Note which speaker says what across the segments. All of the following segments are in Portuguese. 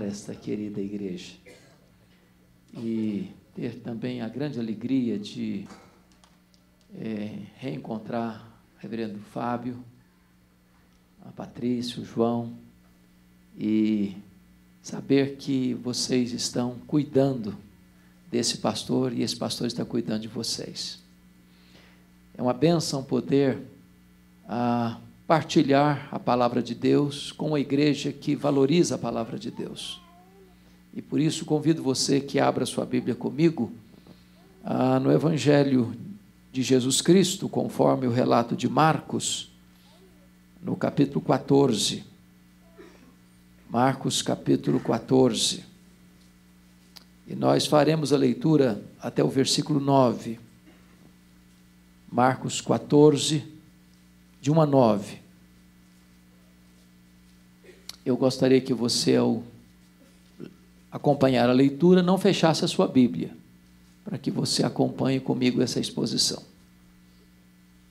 Speaker 1: esta querida igreja e ter também a grande alegria de é, reencontrar o reverendo Fábio, a Patrícia, o João e saber que vocês estão cuidando desse pastor e esse pastor está cuidando de vocês. É uma benção poder. Ah, partilhar a palavra de Deus com a igreja que valoriza a palavra de Deus. E por isso convido você que abra sua Bíblia comigo ah, no Evangelho de Jesus Cristo, conforme o relato de Marcos, no capítulo 14. Marcos, capítulo 14. E nós faremos a leitura até o versículo 9. Marcos 14, de 1 a 9 eu gostaria que você, ao acompanhar a leitura, não fechasse a sua Bíblia, para que você acompanhe comigo essa exposição.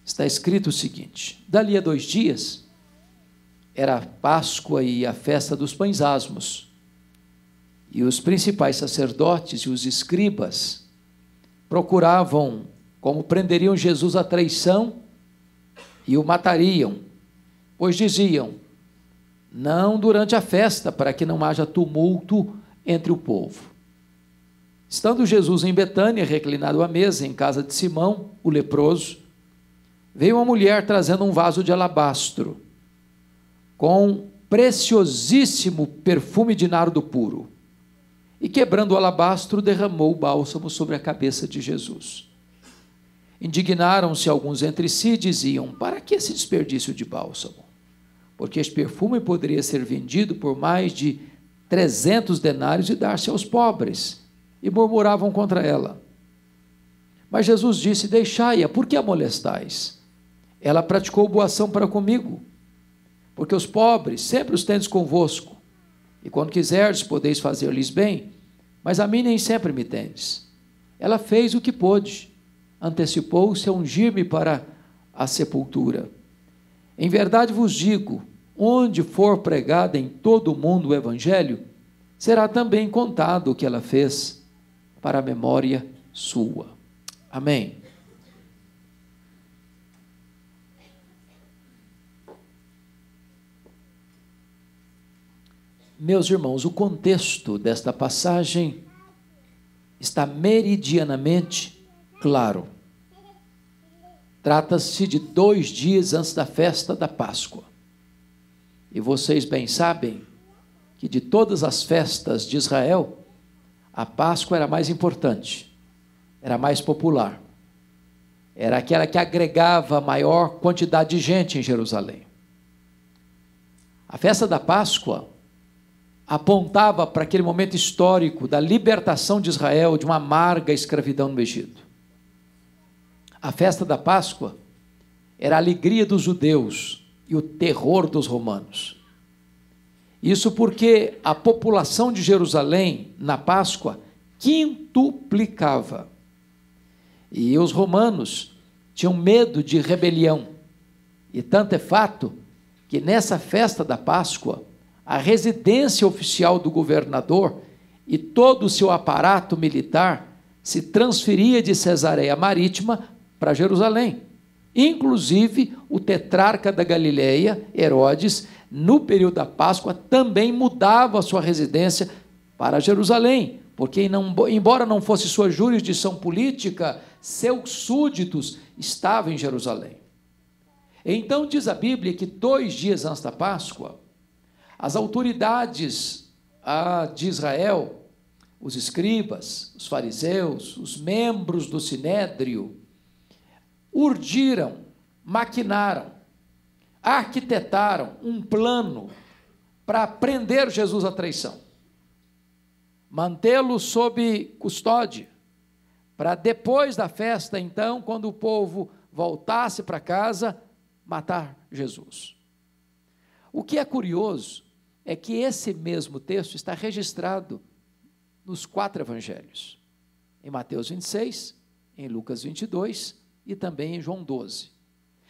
Speaker 1: Está escrito o seguinte: dali a dois dias, era a Páscoa e a festa dos pães asmos, e os principais sacerdotes e os escribas procuravam como prenderiam Jesus à traição e o matariam, pois diziam: não durante a festa, para que não haja tumulto entre o povo. Estando Jesus em Betânia, reclinado à mesa em casa de Simão, o leproso, veio uma mulher trazendo um vaso de alabastro com preciosíssimo perfume de nardo puro. E quebrando o alabastro, derramou o bálsamo sobre a cabeça de Jesus. Indignaram-se alguns entre si e diziam: Para que esse desperdício de bálsamo? porque este perfume poderia ser vendido por mais de 300 denários e dar-se aos pobres. E murmuravam contra ela. Mas Jesus disse: Deixai-a, por que a molestais? Ela praticou boa ação para comigo, porque os pobres sempre os tendes convosco, e quando quiserdes podeis fazer-lhes bem, mas a mim nem sempre me tendes. Ela fez o que pôde, antecipou-se a ungir-me para a sepultura. Em verdade vos digo: onde for pregado em todo o mundo o Evangelho, será também contado o que ela fez para a memória sua. Amém. Meus irmãos, o contexto desta passagem está meridianamente claro. Trata-se de dois dias antes da festa da Páscoa. E vocês bem sabem que de todas as festas de Israel, a Páscoa era mais importante, era mais popular, era aquela que agregava maior quantidade de gente em Jerusalém. A festa da Páscoa apontava para aquele momento histórico da libertação de Israel de uma amarga escravidão no Egito. A festa da Páscoa era a alegria dos judeus e o terror dos romanos. Isso porque a população de Jerusalém na Páscoa quintuplicava. E os romanos tinham medo de rebelião. E tanto é fato que nessa festa da Páscoa, a residência oficial do governador e todo o seu aparato militar se transferia de Cesareia Marítima para Jerusalém. Inclusive, o tetrarca da Galileia, Herodes, no período da Páscoa, também mudava sua residência para Jerusalém, porque, embora não fosse sua jurisdição política, seus súditos estavam em Jerusalém. Então, diz a Bíblia que dois dias antes da Páscoa, as autoridades ah, de Israel, os escribas, os fariseus, os membros do sinédrio, urdiram, maquinaram, arquitetaram um plano para prender Jesus à traição, mantê-lo sob custódia, para depois da festa, então, quando o povo voltasse para casa, matar Jesus. O que é curioso é que esse mesmo texto está registrado nos quatro evangelhos, em Mateus 26, em Lucas 22 e também em João 12.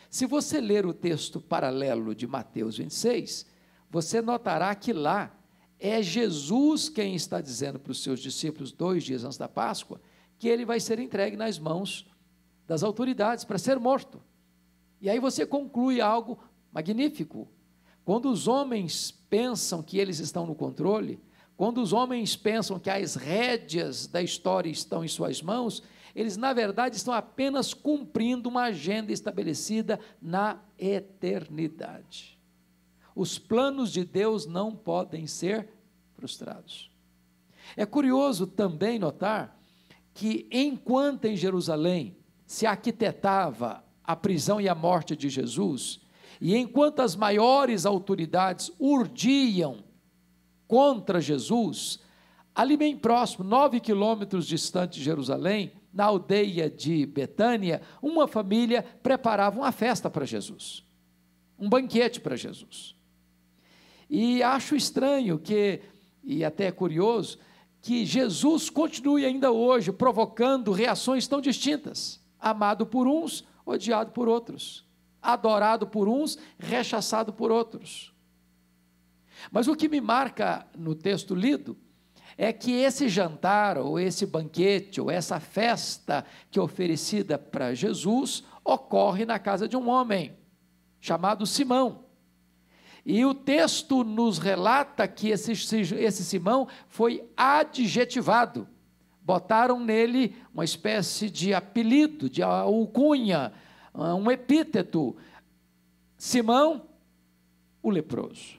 Speaker 1: Se você ler o texto paralelo de Mateus 26, você notará que lá é Jesus quem está dizendo para os seus discípulos, dois dias antes da Páscoa, que ele vai ser entregue nas mãos das autoridades para ser morto. E aí você conclui algo magnífico. Quando os homens pensam que eles estão no controle, quando os homens pensam que as rédeas da história estão em suas mãos, eles, na verdade, estão apenas cumprindo uma agenda estabelecida na eternidade. Os planos de Deus não podem ser frustrados. É curioso também notar que, enquanto em Jerusalém se arquitetava a prisão e a morte de Jesus, e enquanto as maiores autoridades urdiam contra Jesus, ali bem próximo, nove quilômetros distante de Jerusalém, na aldeia de Betânia, uma família preparava uma festa para Jesus, um banquete para Jesus. E acho estranho que, e até é curioso, que Jesus continue ainda hoje provocando reações tão distintas: amado por uns, odiado por outros, adorado por uns, rechaçado por outros. Mas o que me marca no texto lido é que esse jantar, ou esse banquete, ou essa festa que é oferecida para Jesus, ocorre na casa de um homem chamado Simão. E o texto nos relata que esse, esse Simão foi adjetivado. Botaram nele uma espécie de apelido, de alcunha, um epíteto. Simão, o leproso.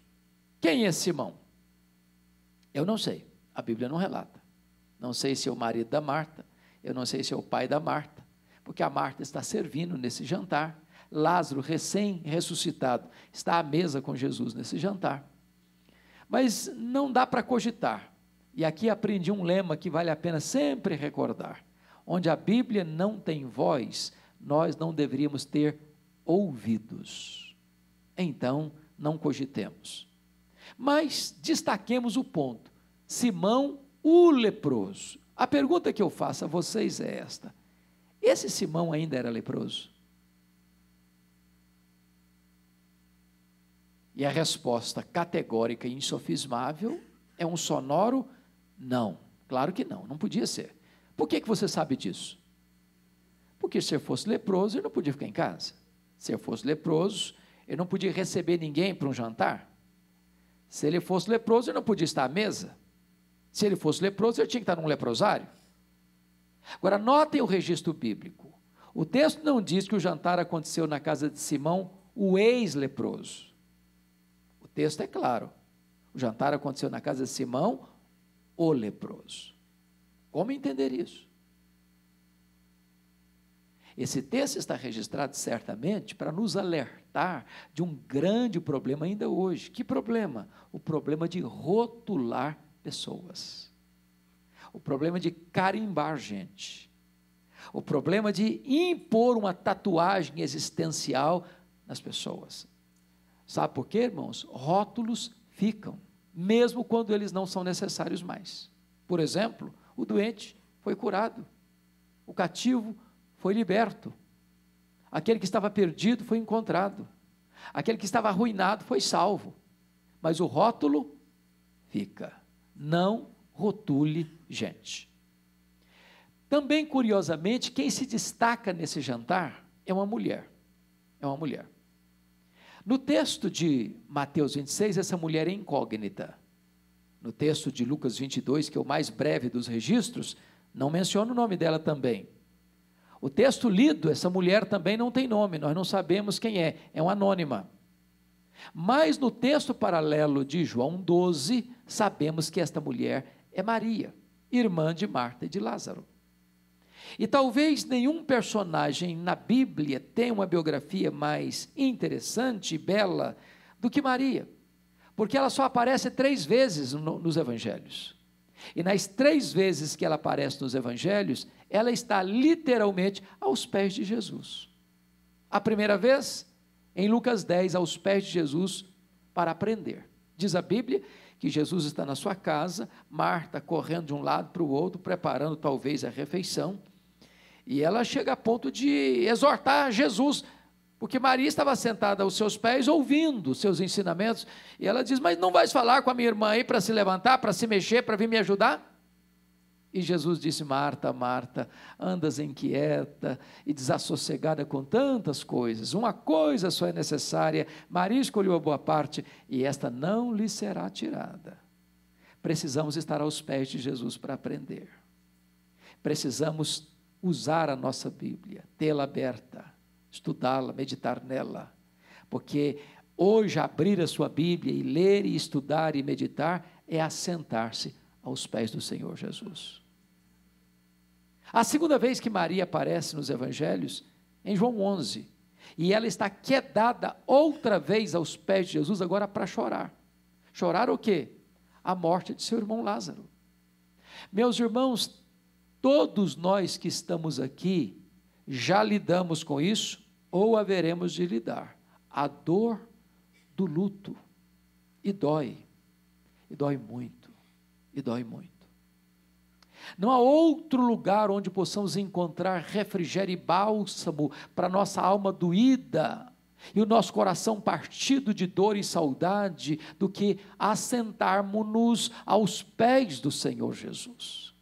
Speaker 1: Quem é Simão? Eu não sei. A Bíblia não relata. Não sei se é o marido da Marta, eu não sei se é o pai da Marta, porque a Marta está servindo nesse jantar. Lázaro, recém-ressuscitado, está à mesa com Jesus nesse jantar. Mas não dá para cogitar. E aqui aprendi um lema que vale a pena sempre recordar: onde a Bíblia não tem voz, nós não deveríamos ter ouvidos. Então, não cogitemos. Mas destaquemos o ponto Simão o leproso. A pergunta que eu faço a vocês é esta: esse Simão ainda era leproso? E a resposta categórica e insofismável é um sonoro não. Claro que não, não podia ser. Por que, que você sabe disso? Porque se eu fosse leproso, eu não podia ficar em casa. Se eu fosse leproso, eu não podia receber ninguém para um jantar. Se ele fosse leproso, eu não podia estar à mesa. Se ele fosse leproso, ele tinha que estar num leprosário. Agora, notem o registro bíblico. O texto não diz que o jantar aconteceu na casa de Simão, o ex-leproso. O texto é claro. O jantar aconteceu na casa de Simão, o leproso. Como entender isso? Esse texto está registrado certamente para nos alertar de um grande problema ainda hoje. Que problema? O problema de rotular pessoas. O problema de carimbar gente. O problema de impor uma tatuagem existencial nas pessoas. Sabe por quê, irmãos? Rótulos ficam, mesmo quando eles não são necessários mais. Por exemplo, o doente foi curado, o cativo foi liberto, aquele que estava perdido foi encontrado, aquele que estava arruinado foi salvo, mas o rótulo fica não rotule gente. Também, curiosamente, quem se destaca nesse jantar é uma mulher. É uma mulher. No texto de Mateus 26, essa mulher é incógnita. No texto de Lucas 22, que é o mais breve dos registros, não menciona o nome dela também. O texto lido, essa mulher também não tem nome, nós não sabemos quem é, é uma anônima. Mas no texto paralelo de João 12, sabemos que esta mulher é Maria, irmã de Marta e de Lázaro. E talvez nenhum personagem na Bíblia tenha uma biografia mais interessante e bela do que Maria, porque ela só aparece três vezes no, nos evangelhos. E nas três vezes que ela aparece nos evangelhos, ela está literalmente aos pés de Jesus. A primeira vez, em Lucas 10, aos pés de Jesus, para aprender. Diz a Bíblia que Jesus está na sua casa, Marta correndo de um lado para o outro, preparando talvez a refeição, e ela chega a ponto de exortar Jesus, porque Maria estava sentada aos seus pés, ouvindo seus ensinamentos, e ela diz: Mas não vais falar com a minha irmã aí para se levantar, para se mexer, para vir me ajudar? E Jesus disse: Marta, Marta, andas inquieta e desassossegada com tantas coisas. Uma coisa só é necessária. Maria escolheu a boa parte e esta não lhe será tirada. Precisamos estar aos pés de Jesus para aprender. Precisamos usar a nossa Bíblia, tê-la aberta, estudá-la, meditar nela. Porque hoje abrir a sua Bíblia e ler e estudar e meditar é assentar-se aos pés do Senhor Jesus. A segunda vez que Maria aparece nos evangelhos em João 11. E ela está quedada outra vez aos pés de Jesus, agora para chorar. Chorar o quê? A morte de seu irmão Lázaro. Meus irmãos, todos nós que estamos aqui já lidamos com isso ou haveremos de lidar. A dor do luto. E dói. E dói muito. E dói muito. Não há outro lugar onde possamos encontrar refrigério e bálsamo para nossa alma doída e o nosso coração partido de dor e saudade do que assentarmos-nos aos pés do Senhor Jesus.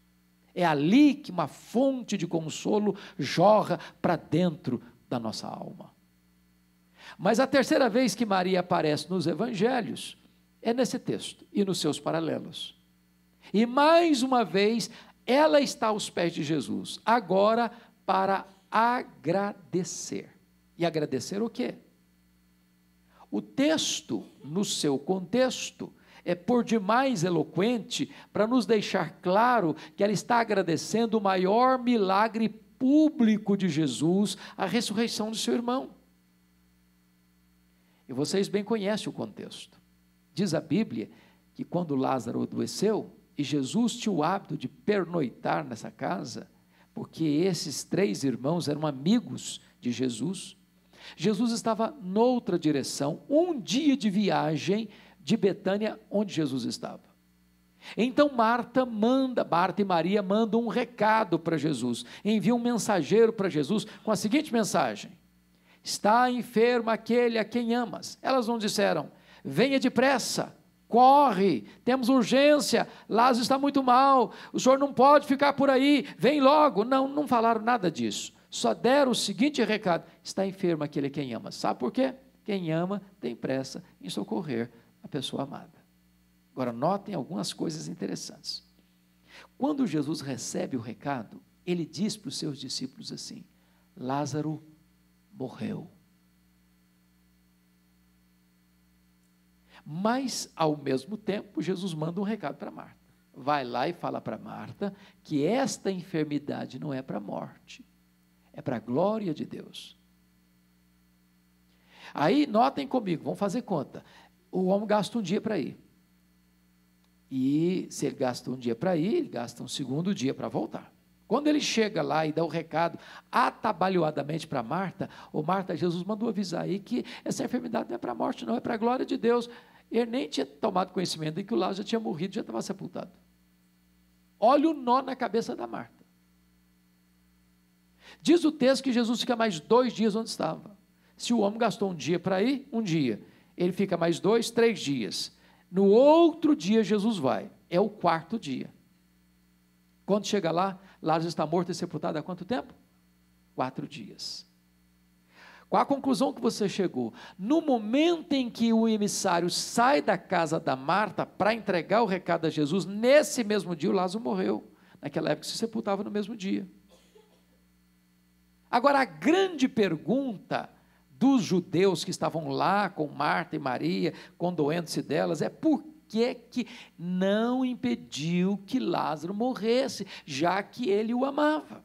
Speaker 1: É ali que uma fonte de consolo jorra para dentro da nossa alma. Mas a terceira vez que Maria aparece nos evangelhos é nesse texto e nos seus paralelos. E mais uma vez ela está aos pés de Jesus, agora para agradecer. E agradecer o quê? O texto, no seu contexto, é por demais eloquente para nos deixar claro que ela está agradecendo o maior milagre público de Jesus, a ressurreição do seu irmão. E vocês bem conhecem o contexto. Diz a Bíblia que quando Lázaro adoeceu, e Jesus tinha o hábito de pernoitar nessa casa, porque esses três irmãos eram amigos de Jesus. Jesus estava noutra direção, um dia de viagem de Betânia, onde Jesus estava. Então Marta manda, Marta e Maria mandam um recado para Jesus, envia um mensageiro para Jesus com a seguinte mensagem: Está enfermo aquele a quem amas. Elas não disseram: Venha depressa, corre, temos urgência, Lázaro está muito mal, o senhor não pode ficar por aí, vem logo. Não, não falaram nada disso. Só deram o seguinte recado: está enfermo aquele quem ama. Sabe por quê? Quem ama tem pressa em socorrer a pessoa amada. Agora, notem algumas coisas interessantes. Quando Jesus recebe o recado, ele diz para os seus discípulos assim: Lázaro morreu. Mas, ao mesmo tempo, Jesus manda um recado para Marta. Vai lá e fala para Marta que esta enfermidade não é para a morte, é para a glória de Deus. Aí, notem comigo, vamos fazer conta. O homem gasta um dia para ir. E se ele gasta um dia para ir, ele gasta um segundo dia para voltar. Quando ele chega lá e dá o recado atabalhoadamente para Marta, o Marta, Jesus mandou avisar aí que essa enfermidade não é para a morte, não, é para a glória de Deus. Ele nem tinha tomado conhecimento de que o Lázaro tinha morrido, já estava sepultado. Olha o nó na cabeça da Marta. Diz o texto que Jesus fica mais dois dias onde estava. Se o homem gastou um dia para ir, um dia. Ele fica mais dois, três dias. No outro dia, Jesus vai. É o quarto dia. Quando chega lá, Lázaro está morto e sepultado há quanto tempo? Quatro dias. Qual a conclusão que você chegou? No momento em que o emissário sai da casa da Marta para entregar o recado a Jesus, nesse mesmo dia o Lázaro morreu. Naquela época se sepultava no mesmo dia. Agora, a grande pergunta dos judeus que estavam lá com Marta e Maria, condoendo-se delas, é por que, que não impediu que Lázaro morresse, já que ele o amava?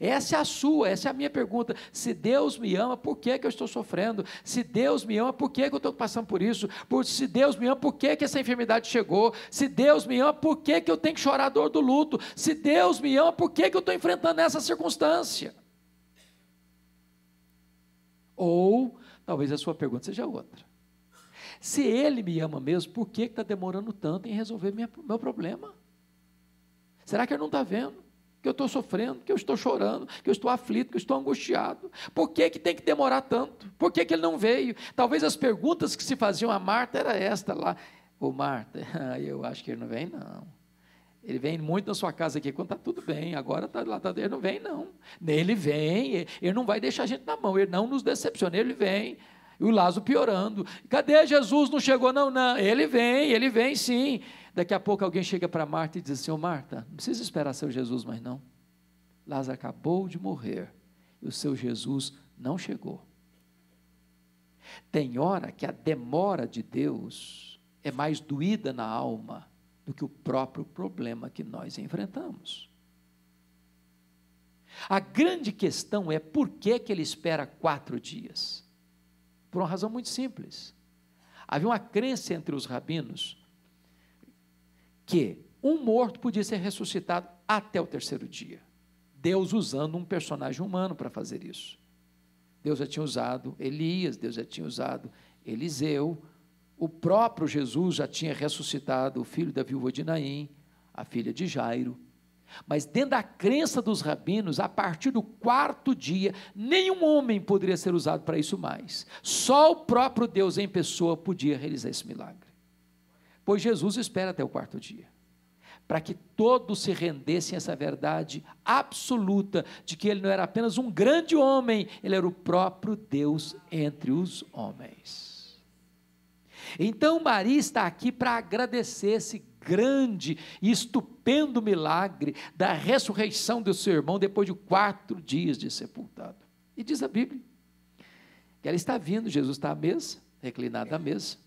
Speaker 1: Essa é a sua, essa é a minha pergunta. Se Deus me ama, por que, que eu estou sofrendo? Se Deus me ama, por que, que eu estou passando por isso? Por, se Deus me ama, por que, que essa enfermidade chegou? Se Deus me ama, por que, que eu tenho que chorar a dor do luto? Se Deus me ama, por que, que eu estou enfrentando essa circunstância? Ou talvez a sua pergunta seja outra. Se Ele me ama mesmo, por que está demorando tanto em resolver minha, meu problema? Será que ele não está vendo? que eu estou sofrendo, que eu estou chorando, que eu estou aflito, que eu estou angustiado. Por que, que tem que demorar tanto? Por que, que ele não veio? Talvez as perguntas que se faziam a Marta era esta lá. o Marta, eu acho que ele não vem, não. Ele vem muito na sua casa aqui quando está tudo bem. Agora tá, lá, tá, ele não vem, não. Ele vem, ele não vai deixar a gente na mão, ele não nos decepciona, ele vem. E o Lázaro piorando. Cadê Jesus? Não chegou, não, não. Ele vem, ele vem sim. Daqui a pouco alguém chega para Marta e diz assim: oh, Marta, não precisa esperar seu Jesus mais não. Lázaro acabou de morrer e o seu Jesus não chegou. Tem hora que a demora de Deus é mais doída na alma do que o próprio problema que nós enfrentamos. A grande questão é por que, que ele espera quatro dias? Por uma razão muito simples. Havia uma crença entre os rabinos que um morto podia ser ressuscitado até o terceiro dia. Deus usando um personagem humano para fazer isso. Deus já tinha usado Elias, Deus já tinha usado Eliseu, o próprio Jesus já tinha ressuscitado o filho da viúva de Naim, a filha de Jairo. Mas dentro da crença dos rabinos, a partir do quarto dia, nenhum homem poderia ser usado para isso mais. Só o próprio Deus em pessoa podia realizar esse milagre pois Jesus espera até o quarto dia para que todos se rendessem a essa verdade absoluta de que ele não era apenas um grande homem, ele era o próprio Deus entre os homens. Então Maria está aqui para agradecer esse grande e estupendo milagre da ressurreição do seu irmão depois de quatro dias de sepultado. E diz a Bíblia que ela está vindo, Jesus está à mesa, reclinado à mesa.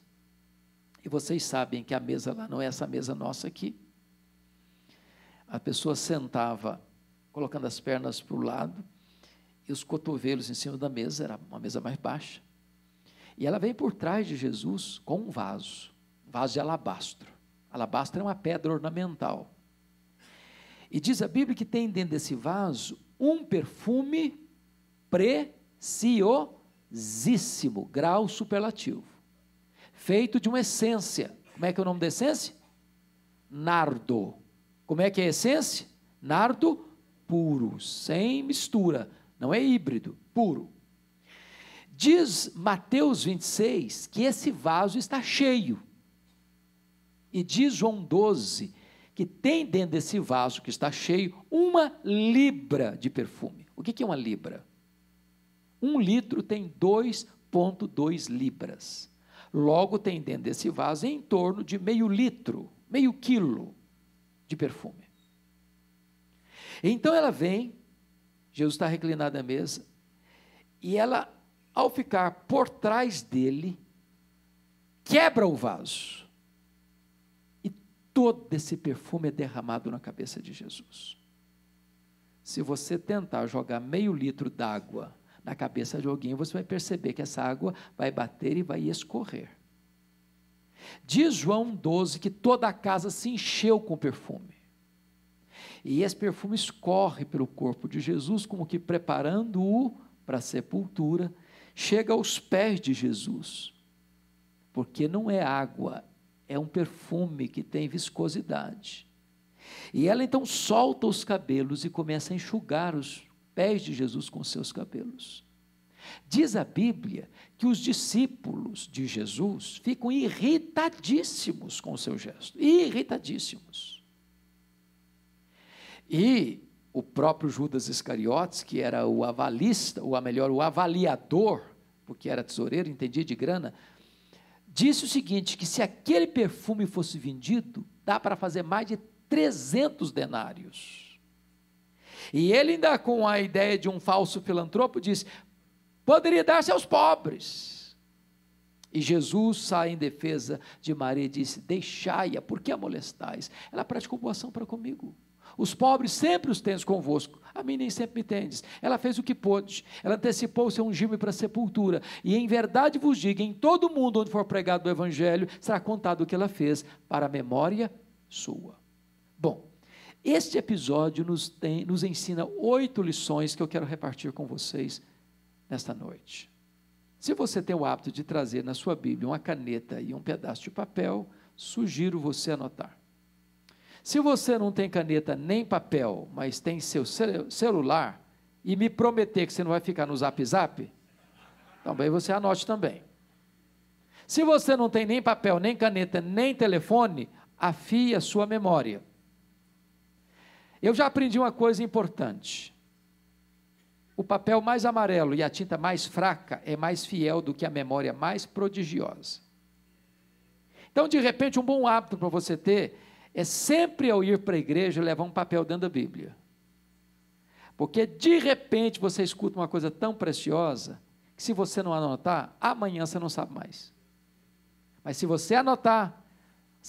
Speaker 1: E vocês sabem que a mesa lá não é essa mesa nossa aqui. A pessoa sentava colocando as pernas para o lado e os cotovelos em cima da mesa, era uma mesa mais baixa. E ela vem por trás de Jesus com um vaso, um vaso de alabastro. Alabastro é uma pedra ornamental. E diz a Bíblia que tem dentro desse vaso um perfume preciosíssimo, grau superlativo feito de uma essência. Como é que é o nome da essência? Nardo. Como é que é a essência? Nardo puro, sem mistura, não é híbrido, puro. Diz Mateus 26 que esse vaso está cheio. E diz João 12 que tem dentro desse vaso que está cheio uma libra de perfume. O que é uma libra? Um litro tem 2,2 libras. Logo tem dentro desse vaso em torno de meio litro, meio quilo de perfume. Então ela vem, Jesus está reclinado à mesa, e ela, ao ficar por trás dele, quebra o vaso. E todo esse perfume é derramado na cabeça de Jesus. Se você tentar jogar meio litro d'água na cabeça de alguém, você vai perceber que essa água vai bater e vai escorrer. Diz João 12 que toda a casa se encheu com perfume. E esse perfume escorre pelo corpo de Jesus, como que preparando-o para a sepultura, chega aos pés de Jesus. Porque não é água, é um perfume que tem viscosidade. E ela então solta os cabelos e começa a enxugar os pés de Jesus com seus cabelos. Diz a Bíblia que os discípulos de Jesus ficam irritadíssimos com o seu gesto, irritadíssimos. E o próprio Judas Iscariotes, que era o avalista, ou a melhor, o avaliador, porque era tesoureiro, entendia de grana, disse o seguinte: que se aquele perfume fosse vendido, dá para fazer mais de 300 denários. E ele ainda com a ideia de um falso filantropo diz: poderia dar-se aos pobres. E Jesus sai em defesa de Maria e disse: Deixai-a, por que a molestais? Ela praticou boa ação para comigo. Os pobres sempre os tens convosco, a mim nem sempre me tendes. Ela fez o que pôde, ela antecipou o seu ungime para a sepultura. E em verdade vos digo: em todo mundo onde for pregado o evangelho, será contado o que ela fez, para a memória sua. Bom, este episódio nos, tem, nos ensina oito lições que eu quero repartir com vocês nesta noite. Se você tem o hábito de trazer na sua Bíblia uma caneta e um pedaço de papel, sugiro você anotar. Se você não tem caneta nem papel, mas tem seu celular, e me prometer que você não vai ficar no zap zap, também você anote também. Se você não tem nem papel, nem caneta, nem telefone, afie a sua memória. Eu já aprendi uma coisa importante. O papel mais amarelo e a tinta mais fraca é mais fiel do que a memória mais prodigiosa. Então, de repente, um bom hábito para você ter é sempre ao ir para a igreja levar um papel dentro da Bíblia. Porque de repente você escuta uma coisa tão preciosa que se você não anotar, amanhã você não sabe mais. Mas se você anotar,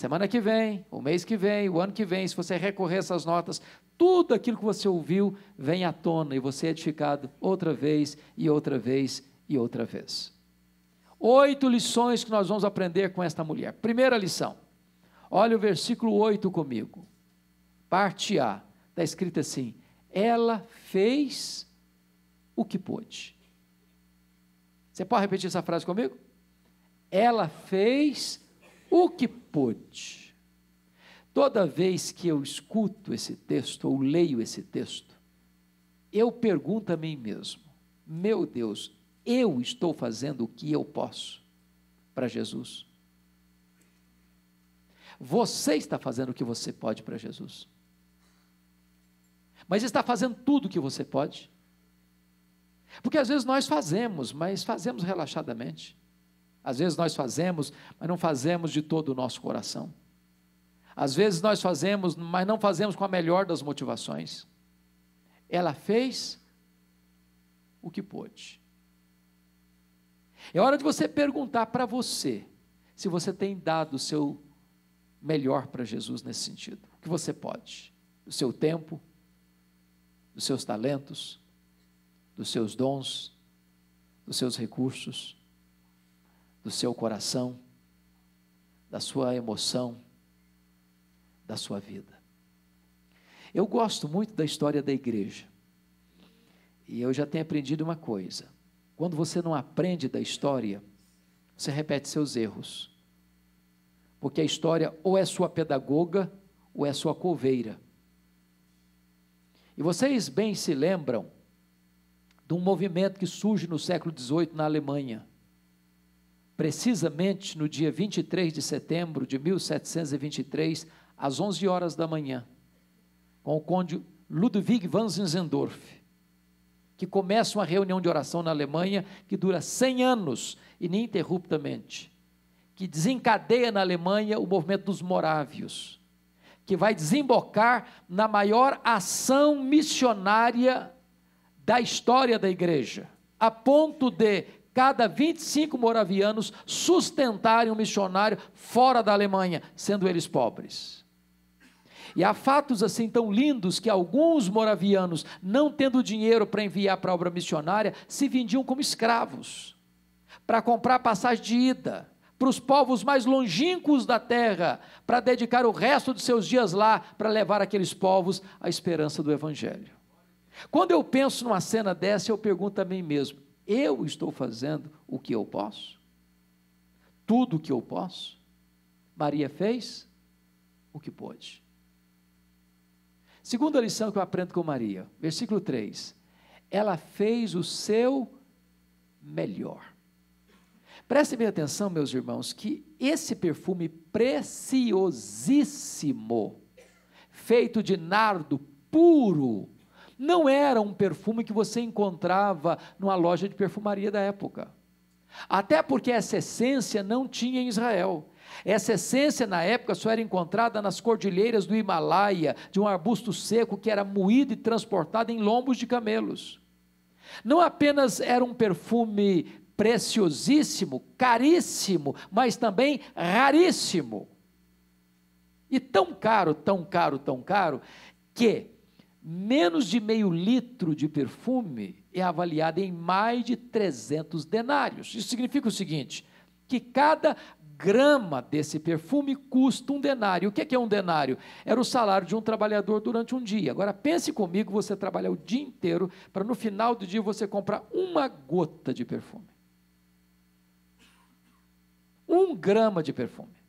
Speaker 1: Semana que vem, o mês que vem, o ano que vem, se você recorrer a essas notas, tudo aquilo que você ouviu vem à tona e você é edificado outra vez e outra vez e outra vez. Oito lições que nós vamos aprender com esta mulher. Primeira lição, olha o versículo 8 comigo. Parte A, está escrito assim: ela fez o que pôde. Você pode repetir essa frase comigo? Ela fez o que pôde. Toda vez que eu escuto esse texto ou leio esse texto, eu pergunto a mim mesmo: meu Deus, eu estou fazendo o que eu posso para Jesus? Você está fazendo o que você pode para Jesus? Mas está fazendo tudo o que você pode? Porque às vezes nós fazemos, mas fazemos relaxadamente. Às vezes nós fazemos, mas não fazemos de todo o nosso coração. Às vezes nós fazemos, mas não fazemos com a melhor das motivações. Ela fez o que pôde. É hora de você perguntar para você se você tem dado o seu melhor para Jesus nesse sentido. O que você pode? Do seu tempo, dos seus talentos, dos seus dons, dos seus recursos do seu coração, da sua emoção, da sua vida. Eu gosto muito da história da igreja. E eu já tenho aprendido uma coisa: quando você não aprende da história, você repete seus erros. Porque a história ou é sua pedagoga ou é sua coveira. E vocês bem se lembram de um movimento que surge no século XVIII na Alemanha, precisamente no dia 23 de setembro de 1723, às 11 horas da manhã, com o conde Ludwig van Zinzendorf, que começa uma reunião de oração na Alemanha que dura 100 anos, ininterruptamente, que desencadeia na Alemanha o movimento dos morávios, que vai desembocar na maior ação missionária da história da igreja, a ponto de cada 25 moravianos sustentarem um missionário fora da Alemanha, sendo eles pobres. E há fatos assim tão lindos que alguns moravianos, não tendo dinheiro para enviar para a obra missionária, se vendiam como escravos para comprar passagem de ida para os povos mais longínquos da terra, para dedicar o resto de seus dias lá, para levar aqueles povos à esperança do Evangelho. Quando eu penso numa cena dessa, eu pergunto a mim mesmo: eu estou fazendo o que eu posso, tudo o que eu posso. Maria fez o que pôde. Segunda lição que eu aprendo com Maria, versículo 3. Ela fez o seu melhor. Prestem bem atenção, meus irmãos, que esse perfume preciosíssimo, feito de nardo puro, não era um perfume que você encontrava numa loja de perfumaria da época. Até porque essa essência não tinha em Israel. Essa essência na época só era encontrada nas cordilheiras do Himalaia, de um arbusto seco que era moído e transportado em lombos de camelos. Não apenas era um perfume preciosíssimo, caríssimo, mas também raríssimo. E tão caro, tão caro, tão caro, que menos de meio litro de perfume é avaliado em mais de 300 denários. Isso significa o seguinte: que cada grama desse perfume custa um denário. O que é, que é um denário? Era o salário de um trabalhador durante um dia. Agora pense comigo, você trabalhar o dia inteiro para no final do dia você comprar uma gota de perfume. Um grama de perfume.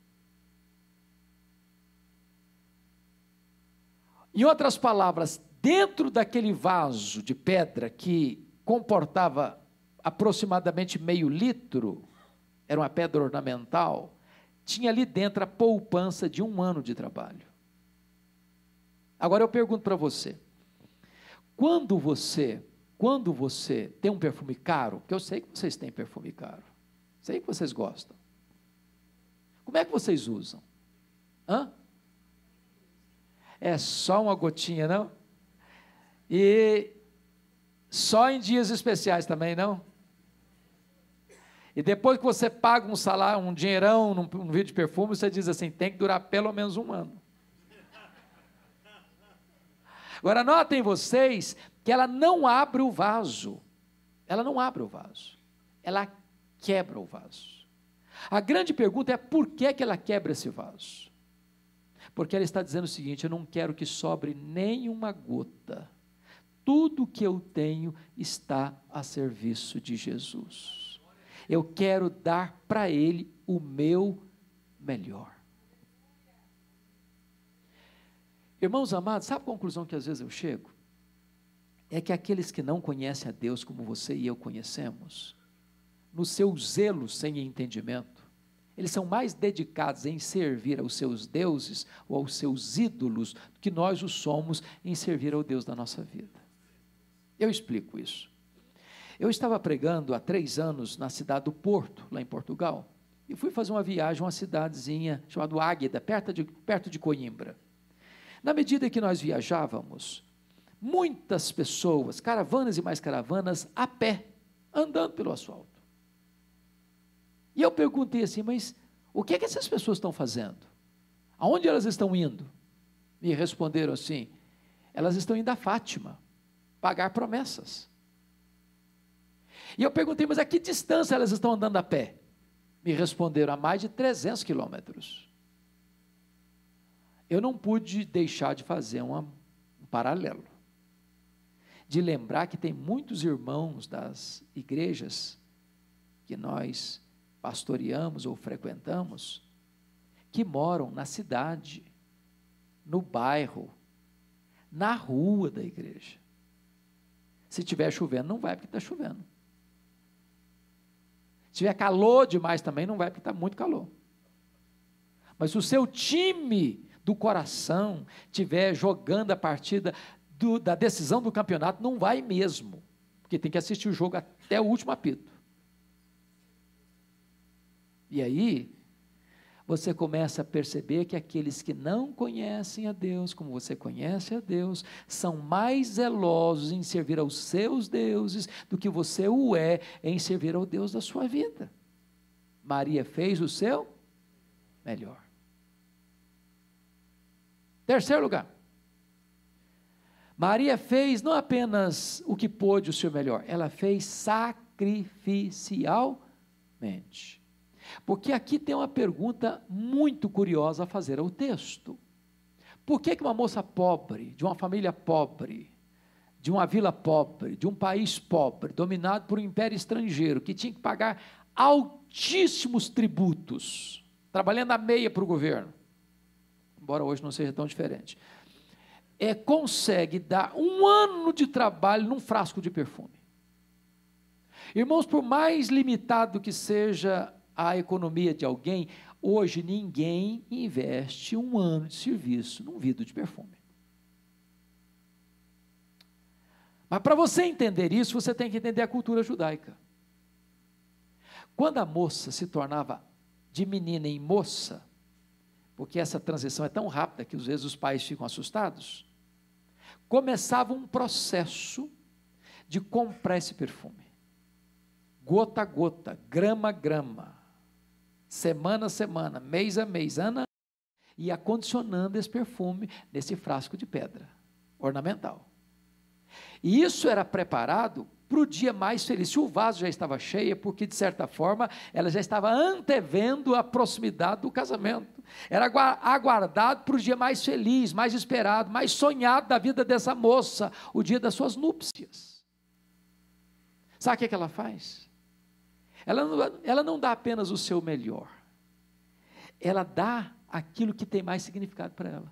Speaker 1: Em outras palavras, dentro daquele vaso de pedra que comportava aproximadamente meio litro, era uma pedra ornamental, tinha ali dentro a poupança de um ano de trabalho. Agora eu pergunto para você: quando você, quando você tem um perfume caro, porque eu sei que vocês têm perfume caro, sei que vocês gostam, como é que vocês usam? Hã? é só uma gotinha, não? E só em dias especiais também, não? E depois que você paga um salário, um dinheirão num, num vídeo de perfume, você diz assim: tem que durar pelo menos um ano. Agora, notem vocês que ela não abre o vaso. Ela não abre o vaso. Ela quebra o vaso. A grande pergunta é por que, que ela quebra esse vaso? Porque ela está dizendo o seguinte: eu não quero que sobre nem uma gota. Tudo que eu tenho está a serviço de Jesus. Eu quero dar para Ele o meu melhor. Irmãos amados, sabe a conclusão que às vezes eu chego? É que aqueles que não conhecem a Deus como você e eu conhecemos, no seu zelo sem entendimento, eles são mais dedicados em servir aos seus deuses ou aos seus ídolos do que nós o somos em servir ao Deus da nossa vida. Eu explico isso. Eu estava pregando há três anos na cidade do Porto, lá em Portugal, e fui fazer uma viagem a uma cidadezinha chamada Águeda, perto de, perto de Coimbra. Na medida que nós viajávamos, muitas pessoas, caravanas e mais caravanas, a pé, andando pelo asfalto. E eu perguntei assim, mas o que é que essas pessoas estão fazendo? Aonde elas estão indo? Me responderam assim: elas estão indo a Fátima pagar promessas. E eu perguntei, mas a que distância elas estão andando a pé? Me responderam a mais de 300 quilômetros. Eu não pude deixar de fazer uma, um paralelo, de lembrar que tem muitos irmãos das igrejas que nós pastoreamos ou frequentamos, que moram na cidade, no bairro, na rua da igreja. Se tiver chovendo, não vai porque está chovendo. Se tiver calor demais também, não vai porque está muito calor. Mas se o seu time do coração tiver jogando a partida do, da decisão do campeonato, não vai mesmo, porque tem que assistir o jogo até o último apito. E aí, você começa a perceber que aqueles que não conhecem a Deus, como você conhece a Deus, são mais zelosos em servir aos seus deuses do que você o é em servir ao Deus da sua vida. Maria fez o seu melhor. Terceiro lugar. Maria fez não apenas o que pôde o seu melhor, ela fez sacrificialmente. Porque aqui tem uma pergunta muito curiosa a fazer ao texto. Por que, que uma moça pobre, de uma família pobre, de uma vila pobre, de um país pobre, dominado por um império estrangeiro, que tinha que pagar altíssimos tributos, trabalhando a meia para o governo, embora hoje não seja tão diferente, é, consegue dar um ano de trabalho num frasco de perfume. Irmãos, por mais limitado que seja a economia de alguém, hoje ninguém investe um ano de serviço num vidro de perfume. Mas para você entender isso, você tem que entender a cultura judaica. Quando a moça se tornava de menina em moça, porque essa transição é tão rápida que às vezes os pais ficam assustados, começava um processo de comprar esse perfume, gota a gota, grama a grama semana a semana, mês a mês, ano a e acondicionando esse perfume nesse frasco de pedra ornamental. E isso era preparado para o dia mais feliz. Se o vaso já estava cheio, é porque de certa forma ela já estava antevendo a proximidade do casamento. Era aguardado para o dia mais feliz, mais esperado, mais sonhado da vida dessa moça, o dia das suas núpcias. Sabe o que, é que ela faz? Ela não, ela não dá apenas o seu melhor, ela dá aquilo que tem mais significado para ela,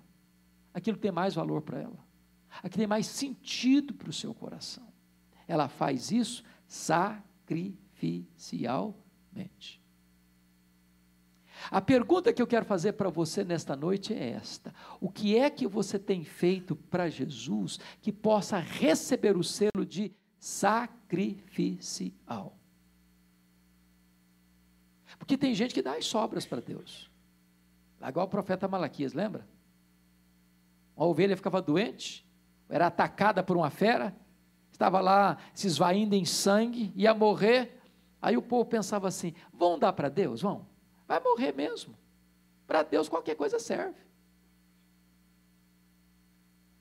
Speaker 1: aquilo que tem mais valor para ela, aquilo que tem mais sentido para o seu coração. Ela faz isso sacrificialmente. A pergunta que eu quero fazer para você nesta noite é esta: O que é que você tem feito para Jesus que possa receber o selo de sacrificial? Porque tem gente que dá as sobras para Deus. Igual o profeta Malaquias, lembra? Uma ovelha ficava doente, era atacada por uma fera, estava lá se esvaindo em sangue, ia morrer. Aí o povo pensava assim: vão dar para Deus? Vão. Vai morrer mesmo. Para Deus qualquer coisa serve.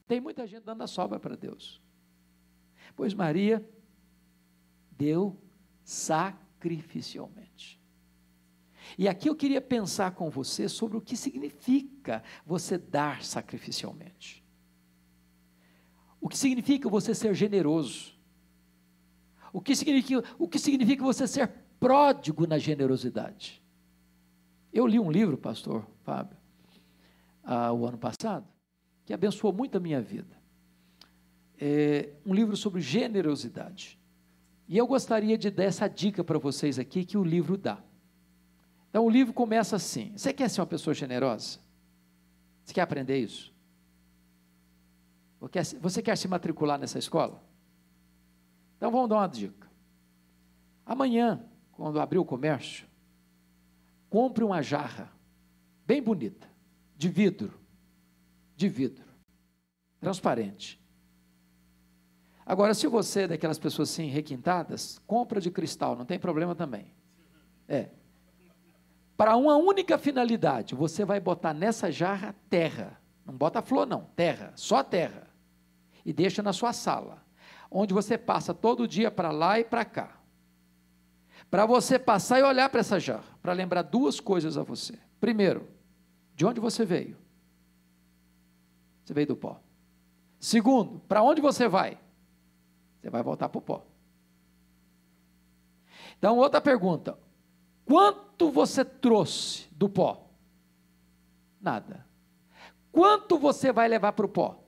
Speaker 1: Tem muita gente dando a sobra para Deus. Pois Maria deu sacrificialmente. E aqui eu queria pensar com você sobre o que significa você dar sacrificialmente. O que significa você ser generoso? O que significa, o que significa você ser pródigo na generosidade? Eu li um livro, pastor Fábio, ah, o ano passado, que abençoou muito a minha vida. É um livro sobre generosidade. E eu gostaria de dar essa dica para vocês aqui que o livro dá. Então o livro começa assim: Você quer ser uma pessoa generosa? Você quer aprender isso? Você quer se matricular nessa escola? Então vamos dar uma dica. Amanhã, quando abrir o comércio, compre uma jarra bem bonita, de vidro, de vidro, transparente. Agora, se você é daquelas pessoas assim requintadas, compra de cristal, não tem problema também. É para uma única finalidade. Você vai botar nessa jarra terra. Não bota flor, não, terra, só terra. E deixa na sua sala, onde você passa todo dia para lá e para cá. Para você passar e olhar para essa jarra, para lembrar duas coisas a você. Primeiro, de onde você veio? Você veio do pó. Segundo, para onde você vai? Você vai voltar para o pó. Então, outra pergunta: Quanto você trouxe do pó? Nada. Quanto você vai levar para o pó?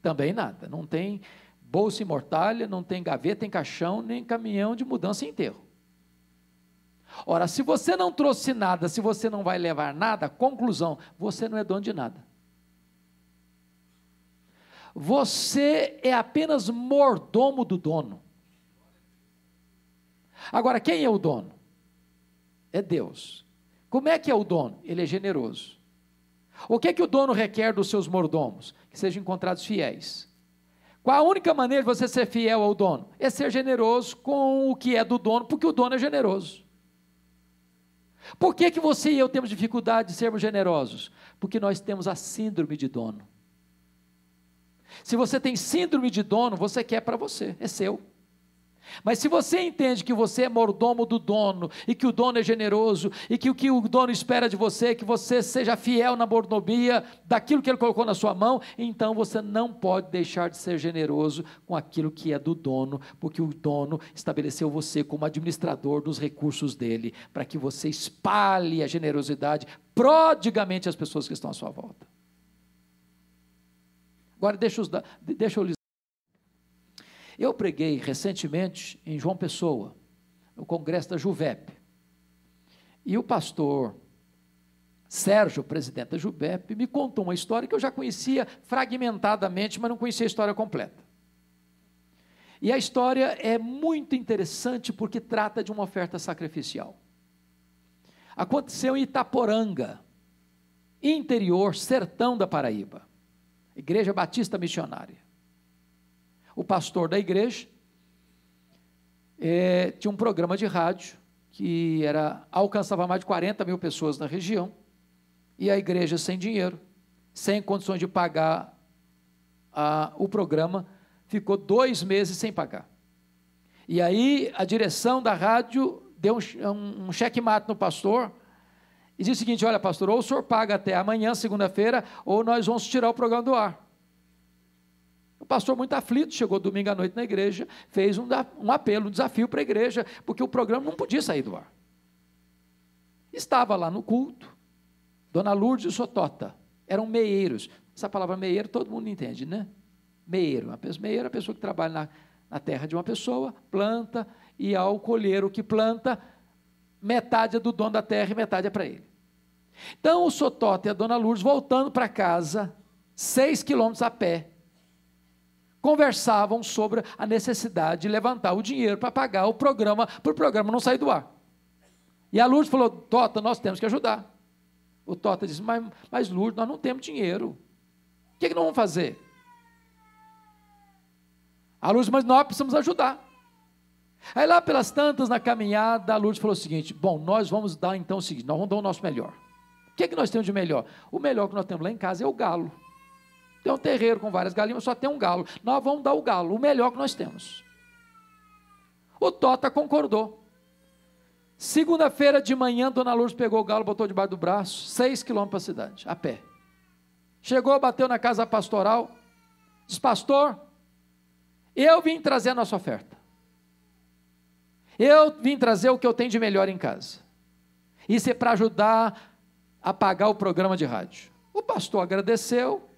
Speaker 1: Também nada. Não tem bolsa e mortalha, não tem gaveta em caixão, nem caminhão de mudança e enterro. Ora, se você não trouxe nada, se você não vai levar nada, conclusão, você não é dono de nada. Você é apenas mordomo do dono. Agora, quem é o dono? é Deus. Como é que é o dono? Ele é generoso. O que é que o dono requer dos seus mordomos? Que sejam encontrados fiéis. Qual a única maneira de você ser fiel ao dono? É ser generoso com o que é do dono, porque o dono é generoso. Por que, que você e eu temos dificuldade de sermos generosos? Porque nós temos a síndrome de dono. Se você tem síndrome de dono, você quer para você, é seu. Mas se você entende que você é mordomo do dono, e que o dono é generoso, e que o que o dono espera de você é que você seja fiel na mordomia daquilo que ele colocou na sua mão, então você não pode deixar de ser generoso com aquilo que é do dono, porque o dono estabeleceu você como administrador dos recursos dele, para que você espalhe a generosidade prodigamente às pessoas que estão à sua volta. Agora, deixa, os, deixa eu eu preguei recentemente em João Pessoa, no congresso da Juvep. E o pastor Sérgio, presidente da Juvep, me contou uma história que eu já conhecia fragmentadamente, mas não conhecia a história completa. E a história é muito interessante porque trata de uma oferta sacrificial. Aconteceu em Itaporanga, interior, sertão da Paraíba, Igreja Batista Missionária o pastor da igreja, é, tinha um programa de rádio que era alcançava mais de 40 mil pessoas na região, e a igreja sem dinheiro, sem condições de pagar a, o programa, ficou dois meses sem pagar. E aí a direção da rádio deu um, um, um cheque-mate no pastor e disse o seguinte: olha, pastor, ou o senhor paga até amanhã, segunda-feira, ou nós vamos tirar o programa do ar. O pastor, muito aflito, chegou domingo à noite na igreja, fez um, um apelo, um desafio para a igreja, porque o programa não podia sair do ar. Estava lá no culto, Dona Lourdes e Sotota, eram meieiros. Essa palavra meieiro todo mundo entende, né? Meieiro, uma pessoa, meieiro é a pessoa que trabalha na, na terra de uma pessoa, planta, e ao colher o que planta, metade é do dono da terra e metade é para ele. Então o Sotota e a Dona Lourdes, voltando para casa, seis quilômetros a pé, conversavam sobre a necessidade de levantar o dinheiro para pagar o programa, para o programa não sair do ar. E a Lourdes falou: Tota, nós temos que ajudar. O Tota disse: Mas, mas Lourdes, nós não temos dinheiro. O que, é que nós vamos fazer? A Lourdes, mas nós precisamos ajudar. Aí lá pelas tantas, na caminhada, a Lourdes falou o seguinte: bom, nós vamos dar então o seguinte, nós vamos dar o nosso melhor. O que é que nós temos de melhor? O melhor que nós temos lá em casa é o galo. Tem é um terreiro com várias galinhas, só tem um galo. Nós vamos dar o galo, o melhor que nós temos. O Tota concordou. Segunda-feira de manhã, Dona Lourdes pegou o galo, botou debaixo do braço, seis quilômetros para a cidade, a pé. Chegou, bateu na casa pastoral, disse, pastor, eu vim trazer a nossa oferta. Eu vim trazer o que eu tenho de melhor em casa. Isso é para ajudar a pagar o programa de rádio. O pastor agradeceu,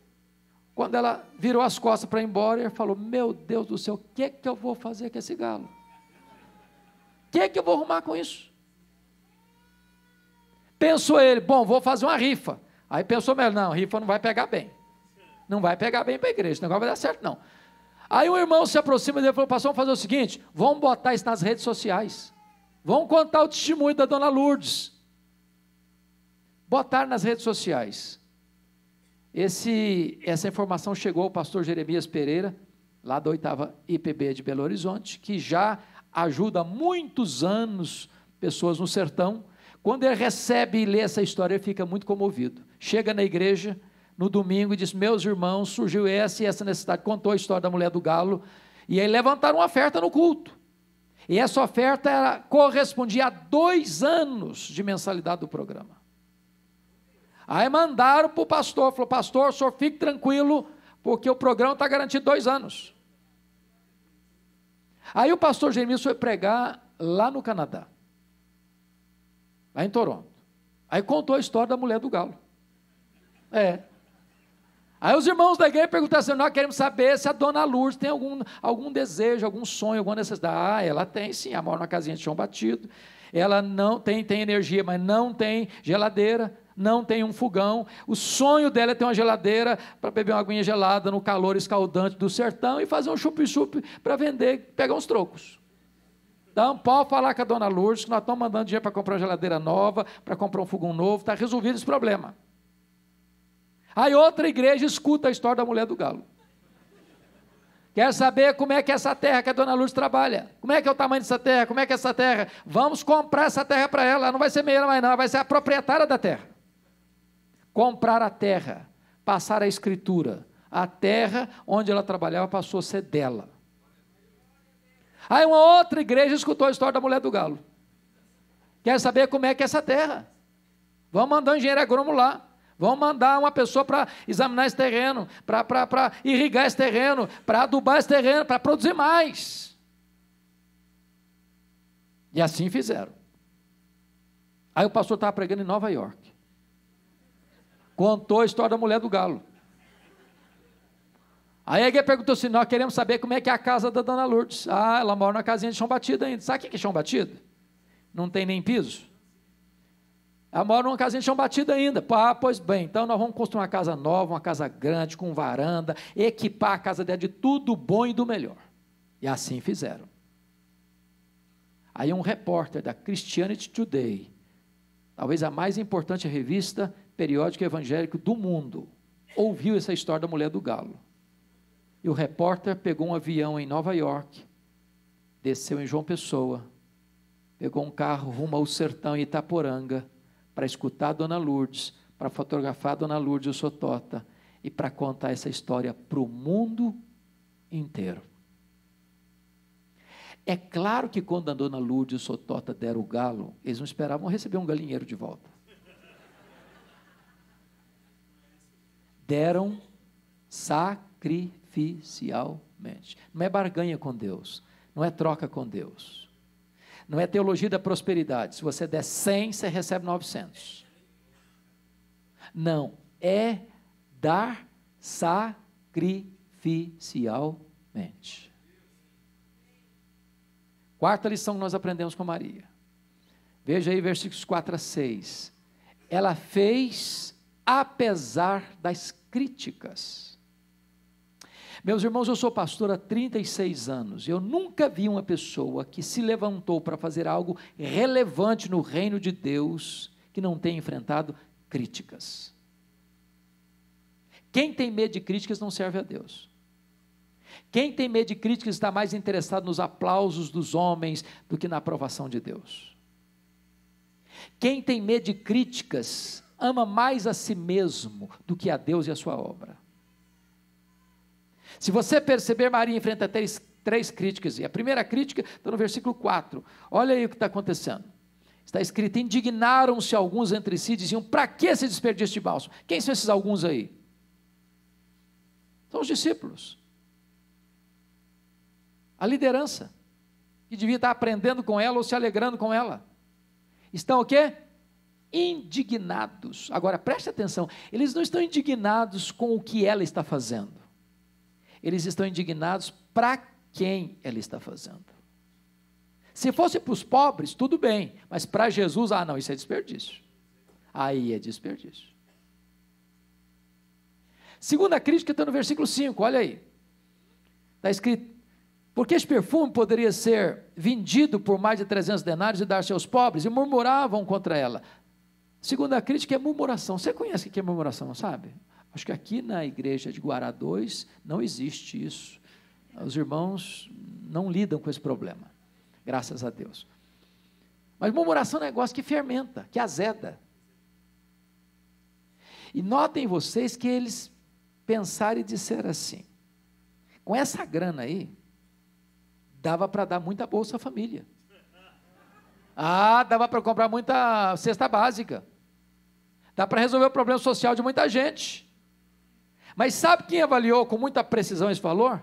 Speaker 1: quando ela virou as costas para ir embora, ele falou: Meu Deus do céu, o que, que eu vou fazer com esse galo? O que, que eu vou arrumar com isso? Pensou ele: Bom, vou fazer uma rifa. Aí pensou melhor: Não, rifa não vai pegar bem. Não vai pegar bem para a igreja, esse negócio vai dar certo, não. Aí um irmão se aproxima dele e falou: Pastor, vamos fazer o seguinte: vamos botar isso nas redes sociais. Vamos contar o testemunho da dona Lourdes. Botar nas redes sociais. Esse, essa informação chegou ao pastor Jeremias Pereira, lá da oitava IPB de Belo Horizonte, que já ajuda há muitos anos pessoas no sertão. Quando ele recebe e lê essa história, ele fica muito comovido. Chega na igreja no domingo e diz: Meus irmãos, surgiu essa e essa necessidade. Contou a história da mulher do galo. E aí levantaram uma oferta no culto. E essa oferta era, correspondia a dois anos de mensalidade do programa. Aí mandaram para o pastor, falou, pastor, o senhor fique tranquilo, porque o programa está garantido dois anos. Aí o pastor Jeremias foi pregar lá no Canadá, lá em Toronto. Aí contou a história da mulher do galo. É. Aí os irmãos da igreja perguntaram assim: nós queremos saber se a dona Lourdes tem algum, algum desejo, algum sonho, alguma necessidade. Ah, ela tem sim, ela mora numa casinha de chão batido. Ela não tem, tem energia, mas não tem geladeira não tem um fogão. O sonho dela é ter uma geladeira para beber uma aguinha gelada no calor escaldante do sertão e fazer um chup-chup para vender, pegar uns trocos. Então, pode falar com a dona Lourdes que nós estamos mandando dinheiro para comprar uma geladeira nova, para comprar um fogão novo, está resolvido esse problema. Aí outra igreja escuta a história da mulher do galo. Quer saber como é que é essa terra que a dona Lourdes trabalha? Como é que é o tamanho dessa terra? Como é que é essa terra? Vamos comprar essa terra para ela. Ela não vai ser meia mais, não. Ela vai ser a proprietária da terra comprar a terra, passar a escritura. A terra onde ela trabalhava passou a ser dela. Aí uma outra igreja escutou a história da mulher do galo. Quer saber como é que é essa terra? Vamos mandar um engenheiro agrônomo lá. Vamos mandar uma pessoa para examinar esse terreno, para irrigar esse terreno, para adubar esse terreno, para produzir mais. E assim fizeram. Aí o pastor estava pregando em Nova York contou a história da mulher do galo. Aí alguém perguntou assim: nós queremos saber como é que é a casa da Dona Lourdes. Ah, ela mora na casinha de chão batido ainda. Sabe o que é chão batido? Não tem nem piso. Ela mora numa casinha de chão batido ainda. Ah, pois bem, então nós vamos construir uma casa nova, uma casa grande, com varanda, equipar a casa dela de tudo bom e do melhor. E assim fizeram. Aí um repórter da Christianity Today, talvez a mais importante revista periódico evangélico do mundo ouviu essa história da mulher do galo. E o repórter pegou um avião em Nova York, desceu em João Pessoa, pegou um carro rumo ao sertão em Itaporanga para escutar a Dona Lourdes, para fotografar a Dona Lourdes, e sou tota, e para contar essa história para o mundo inteiro. É claro que quando a Dona Lourdes e o Sotota deram o galo, eles não esperavam receber um galinheiro de volta. deram sacrificialmente. Não é barganha com Deus, não é troca com Deus. Não é teologia da prosperidade. Se você der 100, você recebe 900. Não, é dar sacrificialmente. Quarta lição que nós aprendemos com Maria. Veja aí versículos 4 a 6. Ela fez apesar das críticas. Meus irmãos, eu sou pastor há 36 anos. Eu nunca vi uma pessoa que se levantou para fazer algo relevante no reino de Deus que não tenha enfrentado críticas. Quem tem medo de críticas não serve a Deus. Quem tem medo de críticas está mais interessado nos aplausos dos homens do que na aprovação de Deus. Quem tem medo de críticas ama mais a si mesmo do que a Deus e a sua obra. Se você perceber, Maria enfrenta três, três críticas. E a primeira crítica está no versículo 4. Olha aí o que está acontecendo. Está escrito: Indignaram-se alguns entre si, diziam: Para que esse desperdício de bálsamo? Quem são esses alguns aí? São os discípulos. A liderança, que devia estar aprendendo com ela ou se alegrando com ela. Estão o quê? indignados. Agora preste atenção, eles não estão indignados com o que ela está fazendo. Eles estão indignados para quem ela está fazendo. Se fosse para os pobres, tudo bem, mas para Jesus, ah, não, isso é desperdício. Aí é desperdício. Segunda crítica está no versículo 5, olha aí. Está escrito: porque este perfume poderia ser vendido por mais de 300 denários e dar-se aos pobres, e murmuravam contra ela. Segunda crítica é murmuração. Você conhece o que é murmuração, sabe? Acho que aqui na igreja de Guará 2 não existe isso. Os irmãos não lidam com esse problema, graças a Deus. Mas murmuração é um negócio que fermenta, que azeda. E notem vocês que eles pensaram e disseram assim: com essa grana aí, dava para dar muita Bolsa Família. Ah, dava para comprar muita cesta básica. Dá para resolver o problema social de muita gente. Mas sabe quem avaliou com muita precisão esse valor?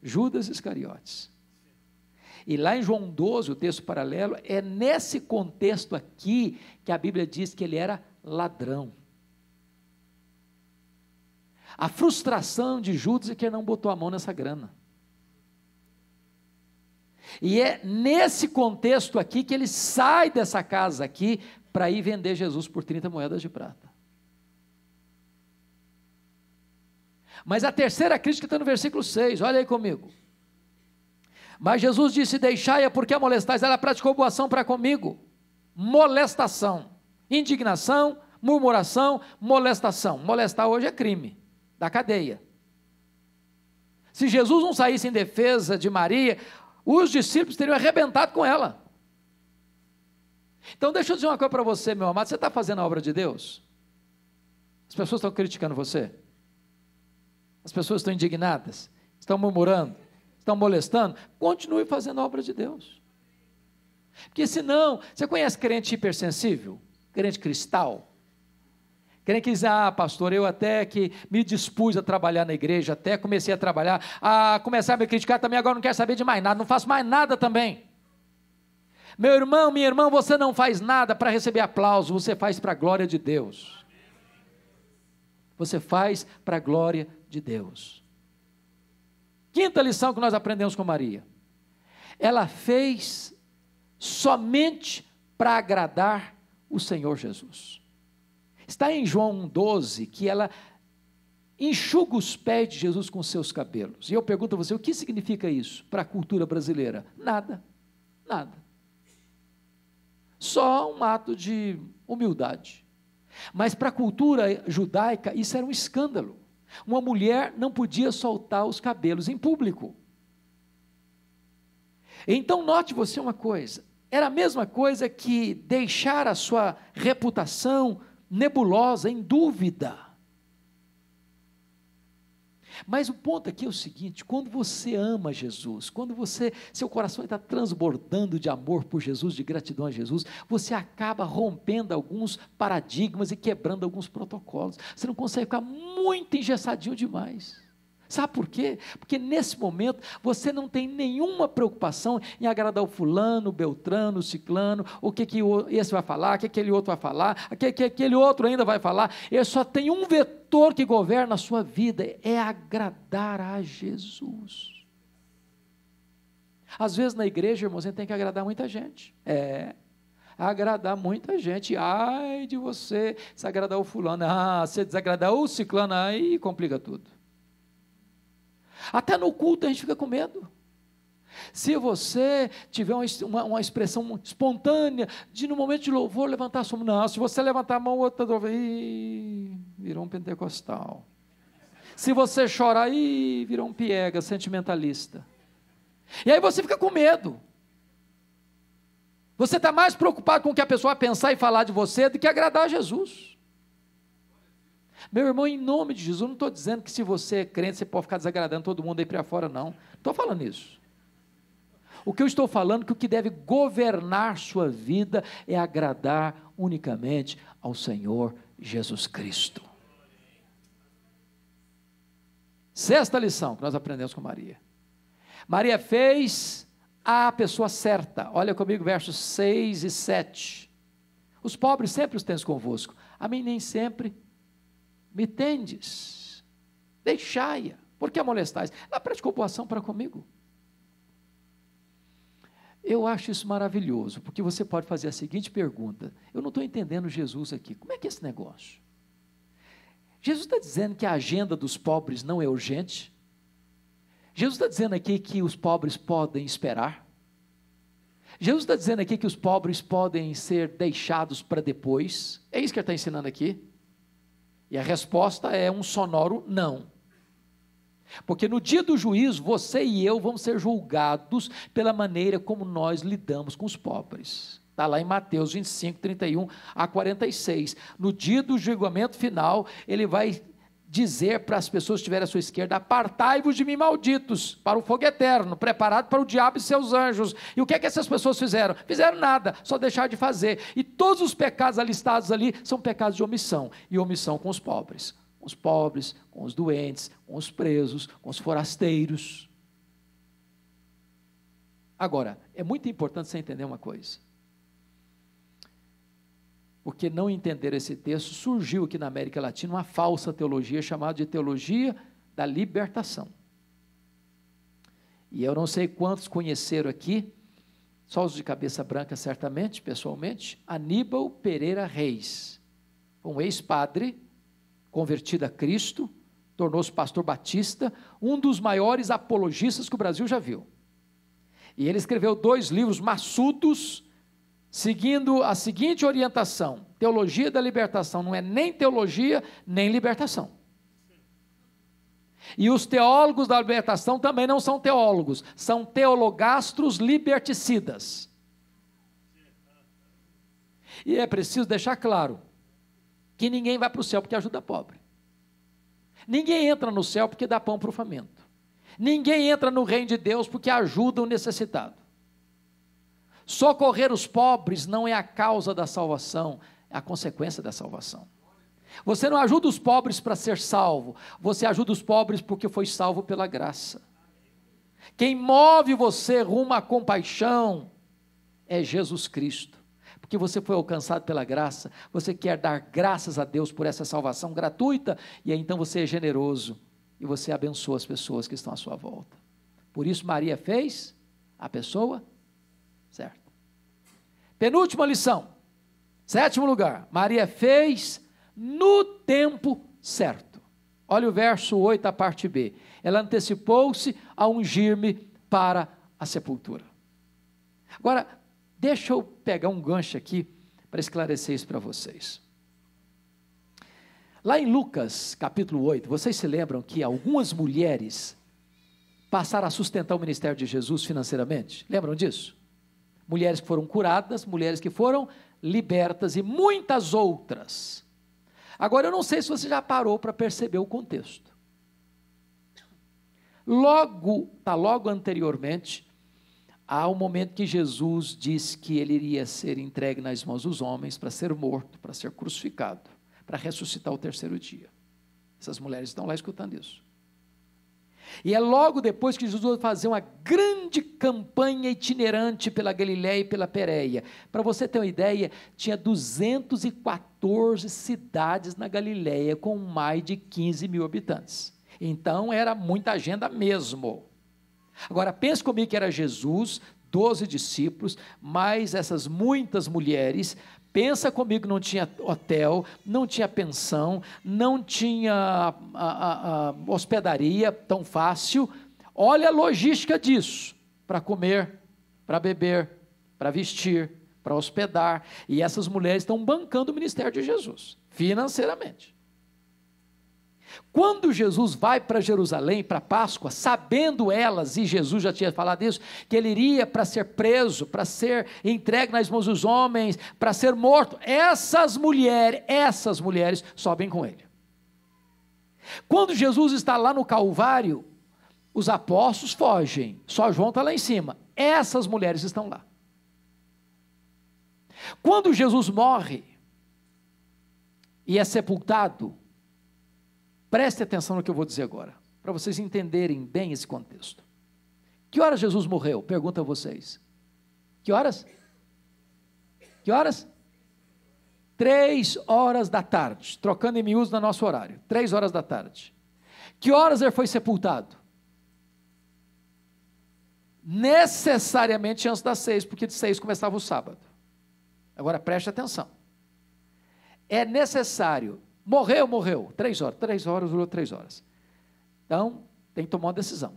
Speaker 1: Judas Iscariotes. E lá em João 12, o texto paralelo, é nesse contexto aqui que a Bíblia diz que ele era ladrão. A frustração de Judas é que ele não botou a mão nessa grana. E é nesse contexto aqui que ele sai dessa casa aqui para ir vender Jesus por 30 moedas de prata. Mas a terceira crítica está no versículo 6, olha aí comigo. Mas Jesus disse: Deixai-a, porque a molestais? Ela praticou boa ação para comigo. Molestação, indignação, murmuração, molestação. Molestar hoje é crime, da cadeia. Se Jesus não saísse em defesa de Maria, os discípulos teriam arrebentado com ela. Então, deixa eu dizer uma coisa para você, meu amado: você está fazendo a obra de Deus? As pessoas estão criticando você? As pessoas estão indignadas? Estão murmurando? Estão molestando? Continue fazendo a obra de Deus. Porque senão, você conhece crente hipersensível? Crente cristal? Crente é que diz, ah, pastor, eu até que me dispus a trabalhar na igreja, até comecei a trabalhar, a começar a me criticar também, agora não quero saber de mais nada, não faço mais nada também. Meu irmão, minha irmã, você não faz nada para receber aplauso, você faz para a glória de Deus. Você faz para a glória de Deus. Quinta lição que nós aprendemos com Maria. Ela fez somente para agradar o Senhor Jesus. Está em João 1,12 que ela enxuga os pés de Jesus com seus cabelos. E eu pergunto a você, o que significa isso para a cultura brasileira? Nada, nada. Só um ato de humildade. Mas para a cultura judaica, isso era um escândalo. Uma mulher não podia soltar os cabelos em público. Então, note você uma coisa: era a mesma coisa que deixar a sua reputação, nebulosa, em dúvida. Mas o ponto aqui é o seguinte: quando você ama Jesus, quando você, seu coração está transbordando de amor por Jesus, de gratidão a Jesus, você acaba rompendo alguns paradigmas e quebrando alguns protocolos. Você não consegue ficar muito engessadinho demais. Sabe por quê? Porque nesse momento você não tem nenhuma preocupação em agradar o fulano, o beltrano, o ciclano, o que, que esse vai falar, o que aquele outro vai falar, o que, que aquele outro ainda vai falar. Ele só tem um vetor que governa a sua vida: é agradar a Jesus. Às vezes na igreja, irmãos, tem que agradar muita gente. É agradar muita gente. Ai de você se agradar o fulano, ah, se desagradar o ciclano, aí complica tudo. Até no culto a gente fica com medo. Se você tiver uma, uma, expressão espontânea de no momento de louvor levantar a sua mão, não, se você levantar a mão, outra tá do... virou um pentecostal. Se você chorar, aí, virou um piega, sentimentalista. E aí você fica com medo. Você está mais preocupado com o que a pessoa pensar e falar de você do que agradar a Jesus. Meu irmão, em nome de Jesus, eu não estou dizendo que se você é crente, você pode ficar desagradando todo mundo aí para fora, não. Estou falando isso. O que eu estou falando é que o que deve governar sua vida é agradar unicamente ao Senhor Jesus Cristo. Sexta lição que nós aprendemos com Maria. Maria fez a pessoa certa. Olha comigo versos 6 e 7. Os pobres sempre os tens convosco. A mim nem sempre me tendes, deixai-a, por a molestais? Ela praticou boação para comigo. Eu acho isso maravilhoso, porque você pode fazer a seguinte pergunta: eu não estou entendendo Jesus aqui, como é que é esse negócio? Jesus está dizendo que a agenda dos pobres não é urgente? Jesus está dizendo aqui que os pobres podem esperar? Jesus está dizendo aqui que os pobres podem ser deixados para depois? É isso que ele está ensinando aqui? E a resposta é um sonoro não. Porque no dia do juízo, você e eu vamos ser julgados pela maneira como nós lidamos com os pobres. Está lá em Mateus 25, 31 a 46. No dia do julgamento final, ele vai dizer para as pessoas que estiverem à sua esquerda: Apartai-vos de mim, malditos, para o fogo eterno, preparado para o diabo e seus anjos. E o que é que essas pessoas fizeram? Fizeram nada, só deixaram de fazer. E todos os pecados alistados ali são pecados de omissão e omissão com os pobres. Com os pobres, com os doentes, com os presos, com os forasteiros. Agora, é muito importante você entender uma coisa porque não entenderam esse texto, surgiu aqui na América Latina uma falsa teologia chamada de teologia da libertação. E eu não sei quantos conheceram aqui, só os de cabeça branca certamente, pessoalmente, Aníbal Pereira Reis, um ex-padre convertido a Cristo, tornou-se pastor batista, um dos maiores apologistas que o Brasil já viu. E ele escreveu dois livros maçudos seguindo a seguinte orientação: teologia da libertação não é nem teologia, nem libertação. E os teólogos da libertação também não são teólogos, são teologastros liberticidas. E é preciso deixar claro que ninguém vai para o céu porque ajuda pobre. Ninguém entra no céu porque dá pão para o faminto. Ninguém entra no reino de Deus porque ajuda o necessitado. Socorrer os pobres não é a causa da salvação, é a consequência da salvação. Você não ajuda os pobres para ser salvo, você ajuda os pobres porque foi salvo pela graça. Quem move você rumo à compaixão é Jesus Cristo, porque você foi alcançado pela graça, você quer dar graças a Deus por essa salvação gratuita, e aí então você é generoso e você abençoa as pessoas que estão à sua volta. Por isso, Maria fez a pessoa Penúltima lição. Sétimo lugar, Maria fez no tempo certo. Olha o verso 8, a parte B. Ela antecipou-se a ungir-me para a sepultura. Agora, deixa eu pegar um gancho aqui para esclarecer isso para vocês. Lá em Lucas capítulo 8, vocês se lembram que algumas mulheres passaram a sustentar o ministério de Jesus financeiramente? Lembram disso? mulheres que foram curadas, mulheres que foram libertas e muitas outras. Agora, eu não sei se você já parou para perceber o contexto. Logo, tá logo anteriormente, há o um momento que Jesus diz que ele iria ser entregue nas mãos dos homens para ser morto, para ser crucificado, para ressuscitar o terceiro dia. Essas mulheres estão lá escutando isso. E é logo depois que Jesus vai fazer uma grande campanha itinerante pela Galiléia e pela Pérea. Para você ter uma ideia, tinha 214 cidades na Galiléia com mais de 15 mil habitantes. Então era muita agenda mesmo. Agora pense comigo que era Jesus, 12 discípulos, mais essas muitas mulheres, Pensa comigo, não tinha hotel, não tinha pensão, não tinha a, ah, a, ah, a ah, hospedaria tão fácil. Olha a logística disso: para comer, para beber, para vestir, para hospedar. E essas mulheres estão bancando o ministério de Jesus, financeiramente. Quando Jesus vai para Jerusalém, para Páscoa, sabendo elas, e Jesus já tinha falado isso, que ele iria para ser preso, para ser entregue nas mãos dos homens, para ser morto, essas mulheres, essas mulheres sobem com ele. Quando Jesus está lá no Calvário, os apóstolos fogem, só João está lá em cima, essas mulheres estão lá. Quando Jesus morre e é sepultado, Preste atenção no que eu vou dizer agora, para vocês entenderem bem esse contexto. Que horas Jesus morreu? Pergunta a vocês. Que horas? Que horas? Três horas da tarde, trocando em miúdos no nosso horário. Três horas da tarde. Que horas ele foi sepultado? Necessariamente antes das seis, porque de seis começava o sábado. Agora preste atenção. É necessário Morreu, morreu. Três horas. Três horas, durou três horas. Então, tem que tomar uma decisão.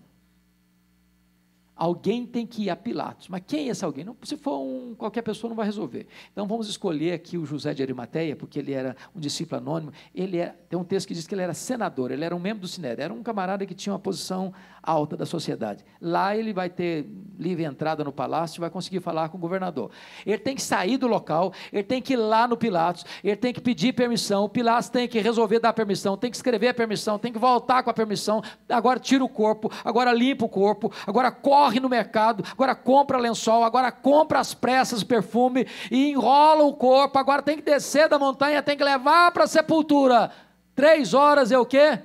Speaker 1: Alguém tem que ir a Pilatos. Mas quem é esse alguém? Não, se for um, qualquer pessoa, não vai resolver. Então vamos escolher aqui o José de Arimateia, porque ele era um discípulo anônimo. Ele era, é, tem um texto que diz que ele era senador, ele era um membro do Sinédrio, era um camarada que tinha uma posição alta da sociedade. Lá ele vai ter livre entrada no palácio, vai conseguir falar com o governador. Ele tem que sair do local, ele tem que ir lá no Pilatos, ele tem que pedir permissão, o Pilatos tem que resolver dar permissão, tem que escrever a permissão, tem que voltar com a permissão, agora tira o corpo, agora limpa o corpo, agora corre no mercado, agora compra lençol, agora compra as pressas perfume e enrola o corpo, agora tem que descer da montanha, tem que levar para a sepultura. Três horas é o quê?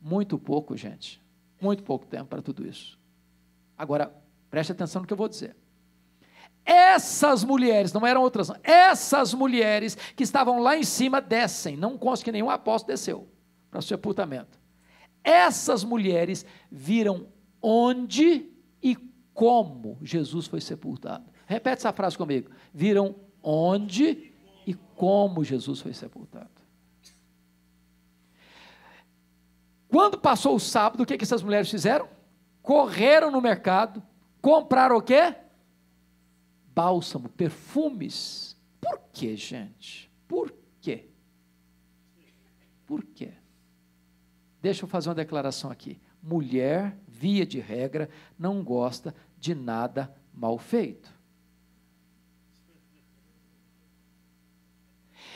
Speaker 1: Muito pouco, gente. Muito pouco tempo para tudo isso. Agora, preste atenção no que eu vou dizer. Essas mulheres, não eram outras, não, essas mulheres que estavam lá em cima descem, não consta que nenhum apóstolo desceu para o sepultamento. Essas mulheres viram onde e como Jesus foi sepultado. Repete essa frase comigo. Viram onde e como Jesus foi sepultado. Quando passou o sábado, o que, que essas mulheres fizeram? Correram no mercado, compraram o quê? Bálsamo, perfumes. Por quê, gente? Por quê? Por quê? Deixa eu fazer uma declaração aqui. Mulher, via de regra, não gosta de nada mal feito.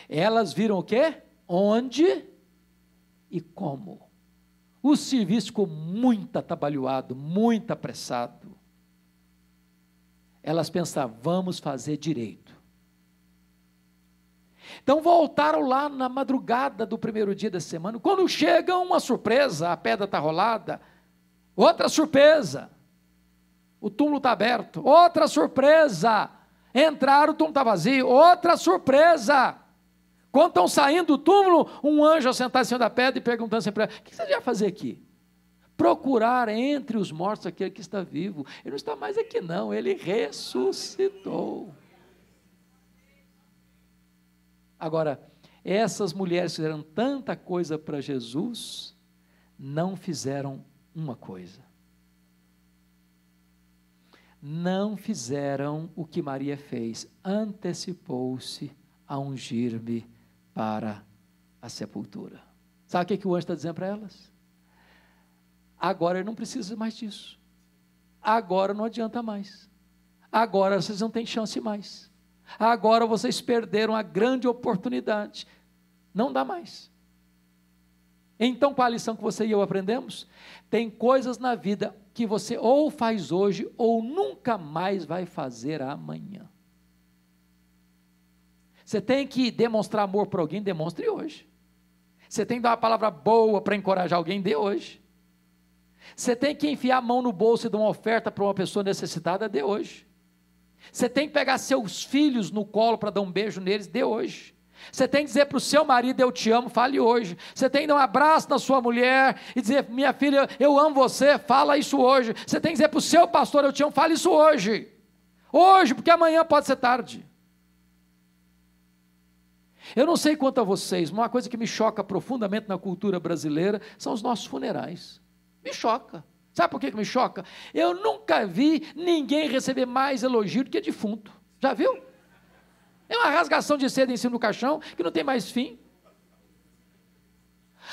Speaker 1: Elas viram o quê? Onde e como. O serviço ficou muito atabalhoado, muito apressado. Elas pensavam, vamos fazer direito. Então voltaram lá na madrugada do primeiro dia da semana. Quando chega uma surpresa, a pedra está rolada. Outra surpresa, o túmulo está aberto. Outra surpresa, entraram, o túmulo está vazio. Outra surpresa, quando estão saindo do túmulo, um anjo sentado em cima da pedra e perguntando sempre: assim O que você vai fazer aqui? Procurar entre os mortos aquele que está vivo. Ele não está mais aqui, não, ele ressuscitou. Agora, essas mulheres fizeram tanta coisa para Jesus, não fizeram uma coisa. Não fizeram o que Maria fez, antecipou-se a ungir-me para a sepultura. Sabe o que, é que o anjo está dizendo para elas? Agora ele não precisa mais disso. Agora não adianta mais. Agora vocês não têm chance mais. Agora vocês perderam a grande oportunidade. Não dá mais. Então, qual a lição que você e eu aprendemos? Tem coisas na vida que você ou faz hoje ou nunca mais vai fazer amanhã. Você tem que demonstrar amor para alguém, demonstre hoje. Você tem que dar uma palavra boa para encorajar alguém, dê hoje. Você tem que enfiar a mão no bolso e dar uma oferta para uma pessoa necessitada, dê hoje. Você tem que pegar seus filhos no colo para dar um beijo neles, dê hoje. Você tem que dizer para o seu marido, eu te amo, fale hoje. Você tem que dar um abraço na sua mulher e dizer, minha filha, eu amo você, fala isso hoje. Você tem que dizer para o seu pastor, eu te amo, fale isso hoje. Hoje, porque amanhã pode ser tarde. Eu não sei quanto a vocês, mas uma coisa que me choca profundamente na cultura brasileira são os nossos funerais. Me choca. Sabe por que me choca? Eu nunca vi ninguém receber mais elogio do que defunto. Já viu? É uma rasgação de seda em cima do caixão que não tem mais fim.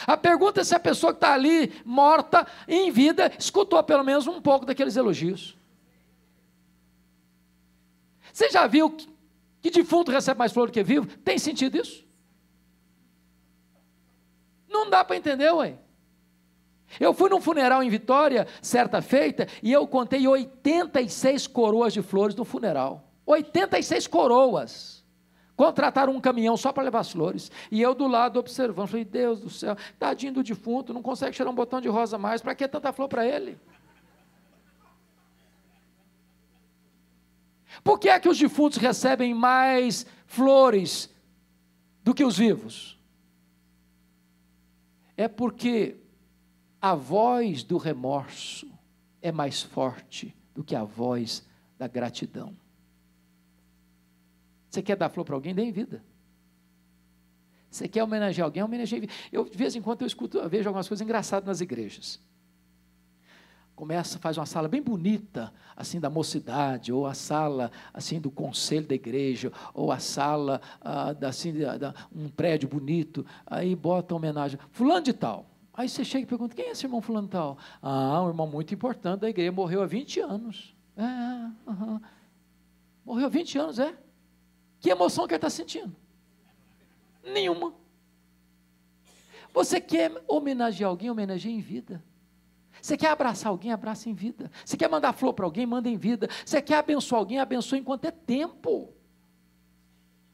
Speaker 1: A pergunta é se a pessoa que está ali, morta, em vida, escutou pelo menos um pouco daqueles elogios. Você já viu que defunto recebe mais flor do que vivo? Tem sentido isso? Não dá para entender, ué. Eu fui num funeral em Vitória, certa feita, e eu contei 86 coroas de flores no funeral. 86 coroas. Contrataram um caminhão só para levar as flores. E eu do lado observando, falei, Deus do céu, tadinho do defunto, não consegue tirar um botão de rosa mais, para que tanta flor para ele? Por que é que os defuntos recebem mais flores do que os vivos? É porque a voz do remorso é mais forte do que a voz da gratidão. Você quer dar flor para alguém? Dê em vida. Você quer homenagear alguém? homenagear? em vida. Eu, de vez em quando eu escuto, eu vejo algumas coisas engraçadas nas igrejas começa, faz uma sala bem bonita, assim da mocidade, ou a sala assim do conselho da igreja, ou a sala ah, da, assim, da, um prédio bonito, aí bota homenagem, fulano de tal. Aí você chega e pergunta, quem é esse irmão fulano de tal? Ah, um irmão muito importante da igreja, morreu há 20 anos. É, uhum. Morreu há 20 anos, é? Que emoção que ele está sentindo? Nenhuma. Você quer homenagear alguém, homenageia em vida. Você quer abraçar alguém? Abraça em vida. Você quer mandar flor para alguém? Manda em vida. Você quer abençoar alguém? Abençoa enquanto é tempo.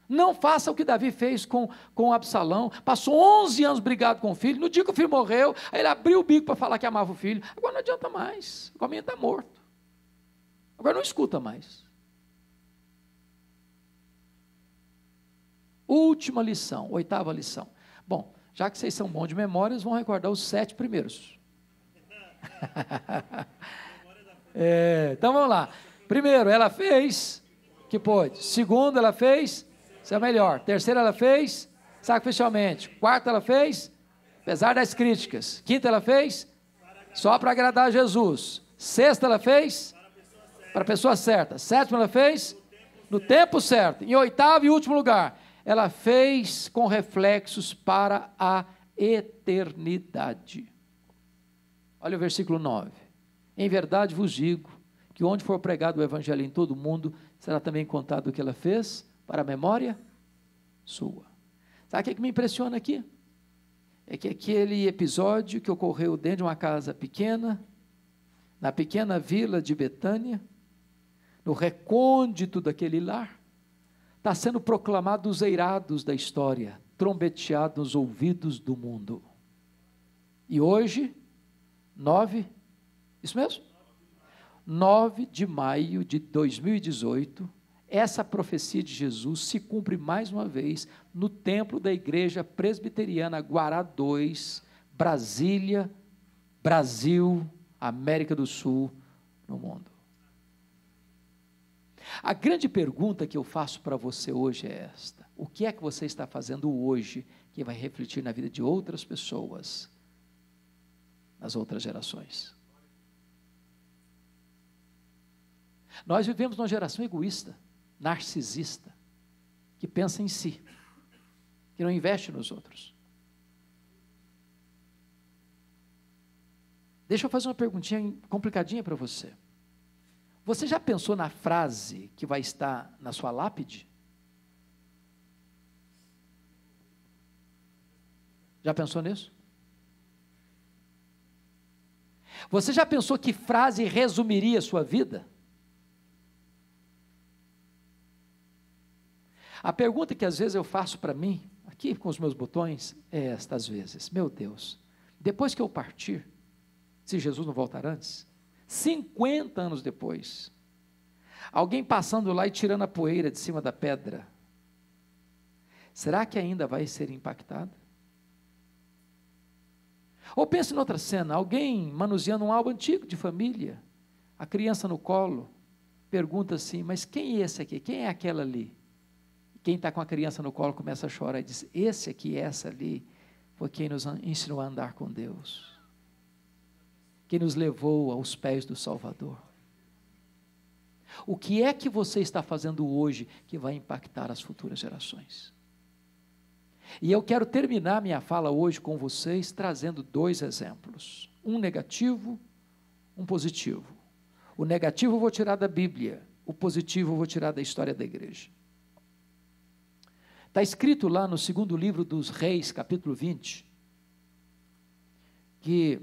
Speaker 1: Não faça o que Davi fez com, com Absalão. Passou 11 anos brigado com o filho. No dia que o filho morreu, aí ele abriu o bico para falar que amava o filho. Agora não adianta mais. O homem está morto. Agora não escuta mais. Última lição, oitava lição. Bom, já que vocês são bons de memórias, vão recordar os sete primeiros. é, então vamos lá. Primeiro, ela fez que pôde. Segundo, ela fez seu é melhor. Terceiro, ela fez sacrificialmente. Quarto, ela fez apesar das críticas. Quinta, ela fez só para agradar a Jesus. Sexta, ela fez para a pessoa certa. Sétima, ela fez no tempo certo. Em oitavo e último lugar, ela fez com reflexos para a eternidade. Olha o versículo 9. Em verdade vos digo que onde for pregado o evangelho em todo o mundo, será também contado o que ela fez para a memória sua. Sabe o que é me impressiona aqui? É que aquele episódio que ocorreu dentro de uma casa pequena, na pequena vila de Betânia, no recôndito daquele lar, está sendo proclamado os eirados da história, trombeteado nos ouvidos do mundo. E hoje, 9, isso mesmo? 9 de maio de 2018, essa profecia de Jesus se cumpre mais uma vez no templo da Igreja Presbiteriana Guará 2, Brasília, Brasil, América do Sul, no mundo. A grande pergunta que eu faço para você hoje é esta: o que é que você está fazendo hoje que vai refletir na vida de outras pessoas? as outras gerações. Nós vivemos numa geração egoísta, narcisista, que pensa em si, que não investe nos outros. Deixa eu fazer uma perguntinha complicadinha para você. Você já pensou na frase que vai estar na sua lápide? Já pensou nisso? Você já pensou que frase resumiria a sua vida? A pergunta que às vezes eu faço para mim, aqui com os meus botões, é esta às vezes: Meu Deus, depois que eu partir, se Jesus não voltar antes, 50 anos depois, alguém passando lá e tirando a poeira de cima da pedra, será que ainda vai ser impactado? Ou pense outra cena: alguém manuseando um álbum antigo de família, a criança no colo, pergunta assim: Mas quem é esse aqui? Quem é aquela ali? Quem está com a criança no colo começa a chorar e diz: Esse aqui, essa ali, foi quem nos ensinou a andar com Deus, quem nos levou aos pés do Salvador. O que é que você está fazendo hoje que vai impactar as futuras gerações? E eu quero terminar minha fala hoje com vocês trazendo dois exemplos: um negativo, um positivo. O negativo eu vou tirar da Bíblia, o positivo eu vou tirar da história da igreja. Está escrito lá no segundo livro dos Reis, capítulo 20, que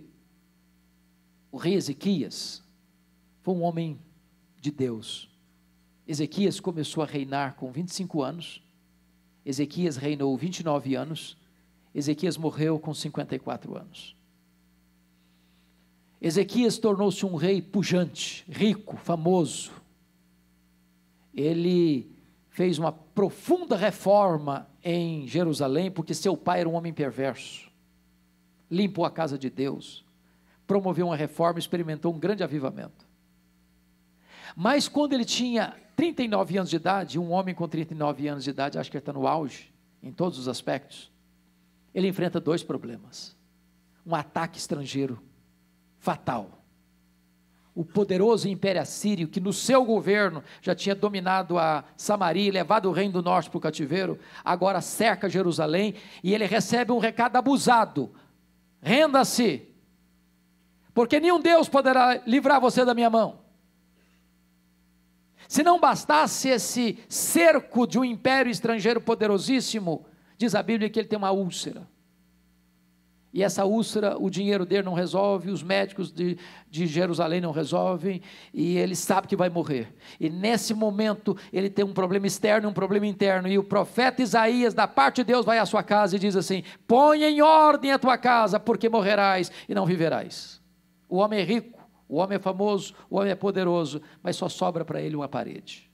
Speaker 1: o rei Ezequias foi um homem de Deus. Ezequias começou a reinar com 25 anos Ezequias reinou 29 anos, Ezequias morreu com 54 anos. Ezequias tornou-se um rei pujante, rico, famoso. Ele fez uma profunda reforma em Jerusalém, porque seu pai era um homem perverso. Limpou a casa de Deus, promoveu uma reforma, experimentou um grande avivamento. Mas quando ele tinha 39 anos de idade, um homem com 39 anos de idade, acho que está no auge, em todos os aspectos, ele enfrenta dois problemas: um ataque estrangeiro fatal. O poderoso Império Assírio, que no seu governo já tinha dominado a Samaria e levado o reino do norte para o cativeiro, agora cerca Jerusalém e ele recebe um recado abusado: renda-se, porque nenhum Deus poderá livrar você da minha mão. Se não bastasse esse cerco de um império estrangeiro poderosíssimo, diz a Bíblia que ele tem uma úlcera. E essa úlcera, o dinheiro dele não resolve, os médicos de, de Jerusalém não resolvem, e ele sabe que vai morrer. E nesse momento, ele tem um problema externo um problema interno. E o profeta Isaías, da parte de Deus, vai à sua casa e diz assim: Põe em ordem a tua casa, porque morrerás e não viverás. O homem é rico o homem é famoso, o homem é poderoso, mas só sobra para ele uma parede.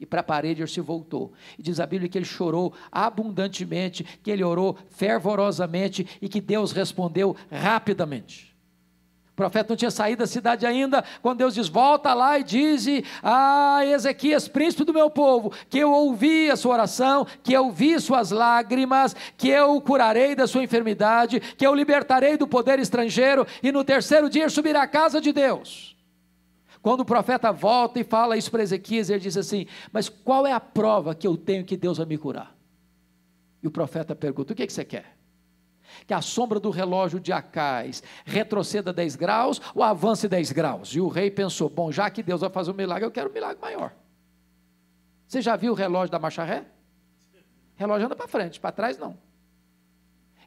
Speaker 1: E para a parede ele se voltou. E diz a Bíblia que ele chorou abundantemente, que ele orou fervorosamente e que Deus respondeu rapidamente. O profeta não tinha saído da cidade ainda, quando Deus diz: Volta lá e diz: a Ezequias, príncipe do meu povo, que eu ouvi a sua oração, que eu vi suas lágrimas, que eu o curarei da sua enfermidade, que eu libertarei do poder estrangeiro, e no terceiro dia subirá à casa de Deus. Quando o profeta volta e fala isso para Ezequias, ele diz assim: Mas qual é a prova que eu tenho que Deus vai me curar? E o profeta pergunta: O que, é que você quer? que a sombra do relógio de Acais retroceda 10 graus ou avance 10 graus. E o rei pensou: bom, já que Deus vai fazer um milagre, eu quero um milagre maior. Você já viu o relógio da marcha ré? Relógio anda para frente, para trás não.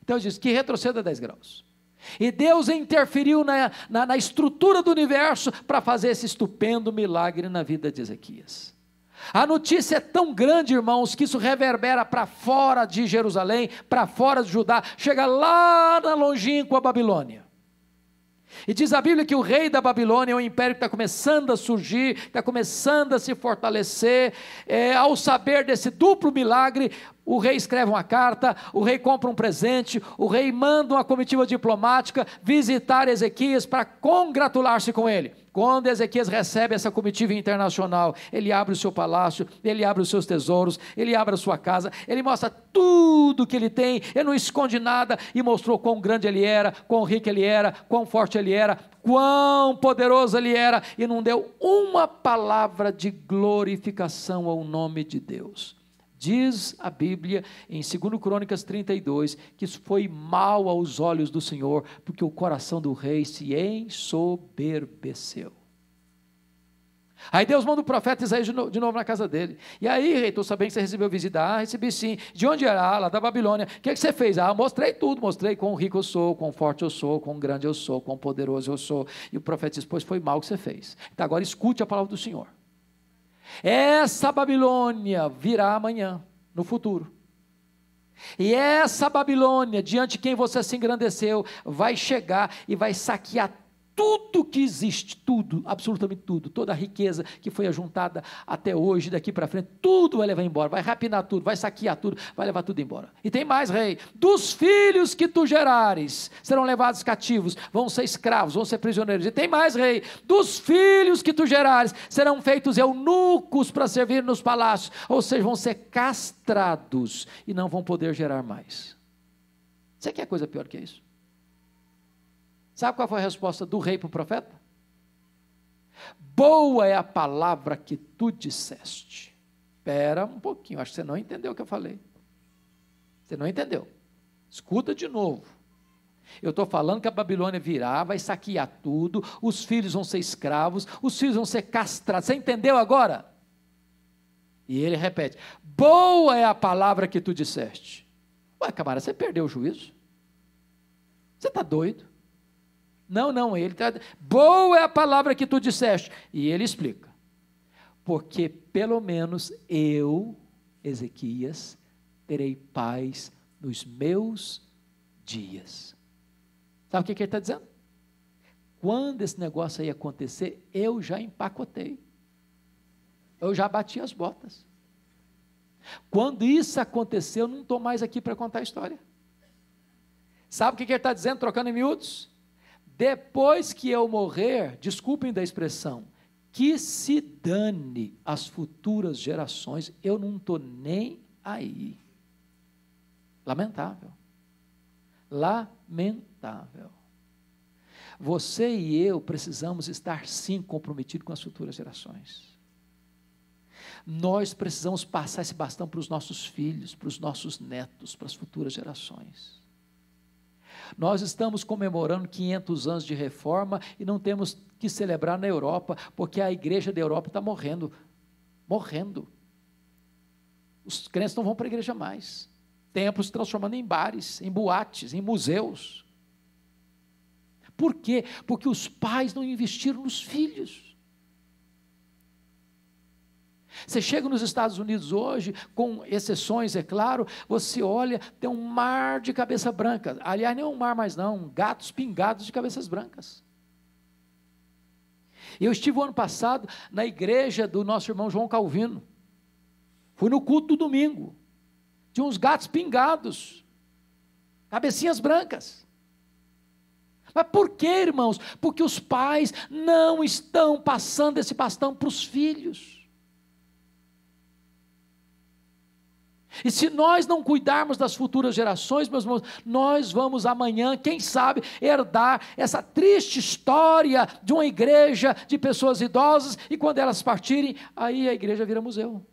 Speaker 1: Então diz que retroceda 10 graus. E Deus interferiu na, na, na estrutura do universo para fazer esse estupendo milagre na vida de Ezequias. A notícia é tão grande, irmãos, que isso reverbera para fora de Jerusalém, para fora de Judá, chega lá na longínqua Babilônia. E diz a Bíblia que o rei da Babilônia é um império que está começando a surgir, está começando a se fortalecer. É, ao saber desse duplo milagre, o rei escreve uma carta, o rei compra um presente, o rei manda uma comitiva diplomática visitar Ezequias para congratular-se com ele. Quando Ezequias recebe essa comitiva internacional, ele abre o seu palácio, ele abre os seus tesouros, ele abre a sua casa, ele mostra tudo que ele tem, ele não esconde nada e mostrou quão grande ele era, quão rico ele era, quão forte ele era, quão poderoso ele era e não deu uma palavra de glorificação ao nome de Deus. Diz a Bíblia em 2 Crônicas 32 que isso foi mal aos olhos do Senhor, porque o coração do rei se ensoberbeceu. Aí Deus manda o profeta Isaías de novo, de novo na casa dele. E aí, rei, estou sabendo que você recebeu visita. Ah, recebi sim. De onde era? Ah, lá da Babilônia. O que, é que você fez? Ah, mostrei tudo. Mostrei quão rico eu sou, quão forte eu sou, quão grande eu sou, quão poderoso eu sou. E o profeta disse, pois foi mal que você fez. Então agora escute a palavra do Senhor. Essa Babilônia virá amanhã, no futuro. E essa Babilônia, diante de quem você se engrandeceu, vai chegar e vai saquear tudo que existe, tudo, absolutamente tudo, toda a riqueza que foi ajuntada até hoje, daqui para frente, tudo vai levar embora, vai rapinar tudo, vai saquear tudo, vai levar tudo embora. E tem mais, rei: dos filhos que tu gerares serão levados cativos, vão ser escravos, vão ser prisioneiros. E tem mais, rei: dos filhos que tu gerares serão feitos eunucos para servir nos palácios, ou seja, vão ser castrados e não vão poder gerar mais. Você quer coisa pior que isso? Sabe qual foi a resposta do rei para o profeta? Boa é a palavra que tu disseste. Espera um pouquinho, acho que você não entendeu o que eu falei. Você não entendeu. Escuta de novo. Eu estou falando que a Babilônia virá, vai saquear tudo, os filhos vão ser escravos, os filhos vão ser castrados. Você entendeu agora? E ele repete: Boa é a palavra que tu disseste. Ué, camarada, você perdeu o juízo? Você está doido? Não, não, ele está. Boa é a palavra que tu disseste. E ele explica. Porque pelo menos eu, Ezequias, terei paz nos meus dias. Sabe o que, que ele está dizendo? Quando esse negócio aí acontecer, eu já empacotei. Eu já bati as botas. Quando isso acontecer, eu não estou mais aqui para contar a história. Sabe o que, que ele está dizendo, trocando em miúdos? Depois que eu morrer, desculpem da expressão, que se dane as futuras gerações, eu não estou nem aí. Lamentável. Lamentável. Você e eu precisamos estar sim comprometidos com as futuras gerações. Nós precisamos passar esse bastão para os nossos filhos, para os nossos netos, para as futuras gerações. Nós estamos comemorando 500 anos de reforma e não temos que celebrar na Europa, porque a igreja da Europa está morrendo. Morrendo. Os crentes não vão para a igreja mais. Templos se transformando em bares, em boates, em museus. Por quê? Porque os pais não investiram nos filhos. Você chega nos Estados Unidos hoje, com exceções, é claro, você olha, tem um mar de cabeça branca. Aliás, nem um mar mais não, gatos pingados de cabeças brancas. Eu estive o ano passado na igreja do nosso irmão João Calvino. Fui no culto do domingo. Tinha uns gatos pingados, cabecinhas brancas. Mas por que, irmãos? Porque os pais não estão passando esse bastão para os filhos. E se nós não cuidarmos das futuras gerações, meus irmãos, nós vamos amanhã, quem sabe, herdar essa triste história de uma igreja de pessoas idosas e quando elas partirem, aí a igreja vira museu.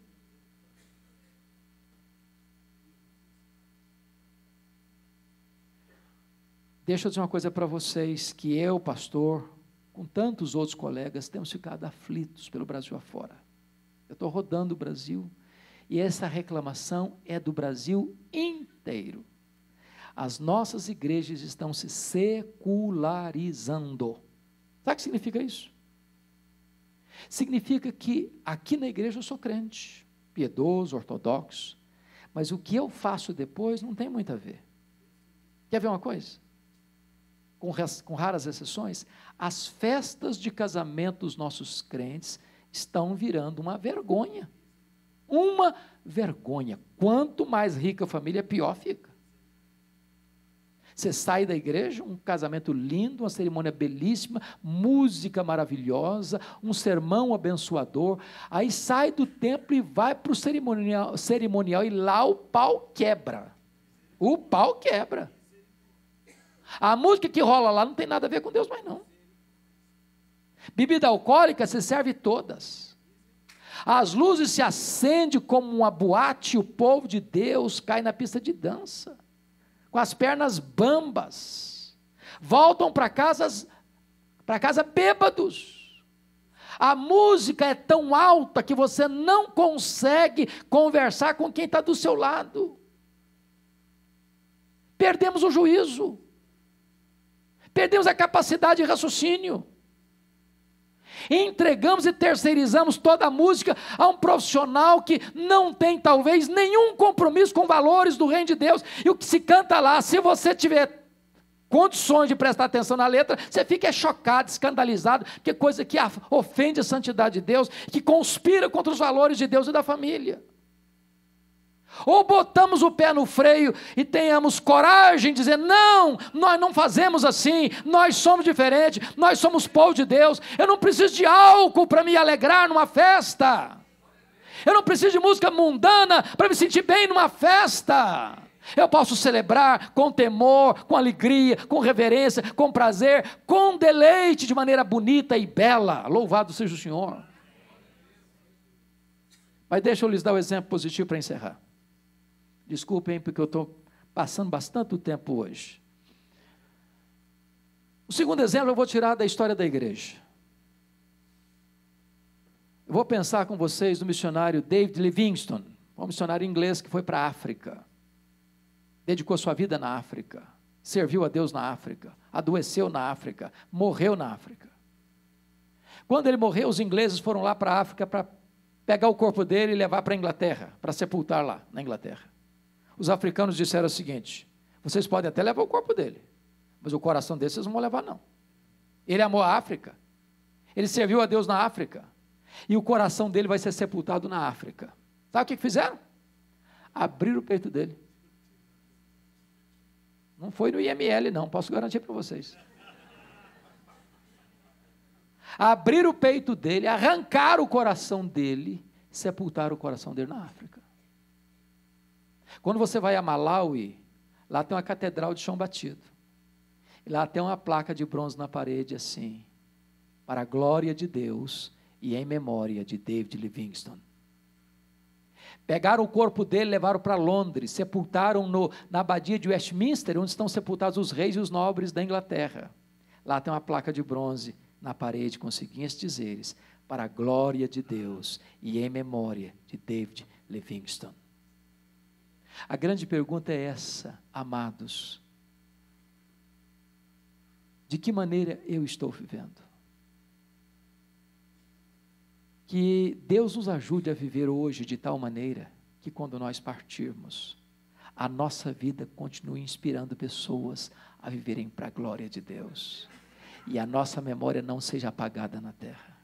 Speaker 1: Deixa eu dizer uma coisa para vocês que eu, pastor, com tantos outros colegas, temos ficado aflitos pelo Brasil afora. Eu estou rodando o Brasil e essa reclamação é do Brasil inteiro. As nossas igrejas estão se secularizando. Sabe o que significa isso? Significa que aqui na igreja eu sou crente, piedoso, ortodoxo, mas o que eu faço depois não tem muito a ver. Quer ver uma coisa? Com, com raras exceções, as festas de casamento dos nossos crentes estão virando uma vergonha uma vergonha. Quanto mais rica a família, pior fica. Você sai da igreja, um casamento lindo, uma cerimônia belíssima, música maravilhosa, um sermão abençoador. Aí sai do templo e vai para o cerimonial, cerimonial e lá o pau quebra. O pau quebra. A música que rola lá não tem nada a ver com Deus mais não. Bebida alcoólica, você serve todas. As luzes se acendem como uma boate o povo de Deus cai na pista de dança, com as pernas bambas. Voltam para casas para casa bêbados. A música é tão alta que você não consegue conversar com quem está do seu lado. Perdemos o juízo, perdemos a capacidade de raciocínio entregamos e terceirizamos toda a música a um profissional que não tem talvez nenhum compromisso com valores do reino de Deus. E o que se canta lá, se você tiver condições de prestar atenção na letra, você fica chocado, escandalizado, porque coisa que ofende a santidade de Deus, que conspira contra os valores de Deus e da família. Ou botamos o pé no freio e tenhamos coragem de dizer: não, nós não fazemos assim, nós somos diferentes, nós somos povo de Deus. Eu não preciso de álcool para me alegrar numa festa. Eu não preciso de música mundana para me sentir bem numa festa. Eu posso celebrar com temor, com alegria, com reverência, com prazer, com deleite, de maneira bonita e bela. Louvado seja o Senhor. Mas deixa eu lhes dar o um exemplo positivo para encerrar. Desculpem, porque eu estou passando bastante tempo hoje. O segundo exemplo eu vou tirar da história da igreja. Eu vou pensar com vocês no missionário David Livingstone, um missionário inglês que foi para a África. Dedicou sua vida na África, serviu a Deus na África, adoeceu na África, morreu na África. Quando ele morreu, os ingleses foram lá para a África para pegar o corpo dele e levar para a Inglaterra, para sepultar lá na Inglaterra. Os africanos disseram o seguinte: vocês podem até levar o corpo dele, mas o coração dele vocês não vão levar, não. Ele amou a África, ele serviu a Deus na África, e o coração dele vai ser sepultado na África. Sabe o que fizeram? Abriram o peito dele. Não foi no IML, não, posso garantir para vocês. Abriram o peito dele, arrancaram o coração dele, sepultaram o coração dele na África. Quando você vai a Malawi, lá tem uma catedral de chão batido. E lá tem uma placa de bronze na parede assim: para a glória de Deus e em memória de David Livingstone. Pegaram o corpo dele, levaram para Londres, sepultaram no, na abadia de Westminster, onde estão sepultados os reis e os nobres da Inglaterra. Lá tem uma placa de bronze na parede com os seguintes dizeres: para a glória de Deus e em memória de David Livingstone. A grande pergunta é essa, amados: de que maneira eu estou vivendo? Que Deus nos ajude a viver hoje de tal maneira que quando nós partirmos, a nossa vida continue inspirando pessoas a viverem para a glória de Deus e a nossa memória não seja apagada na terra.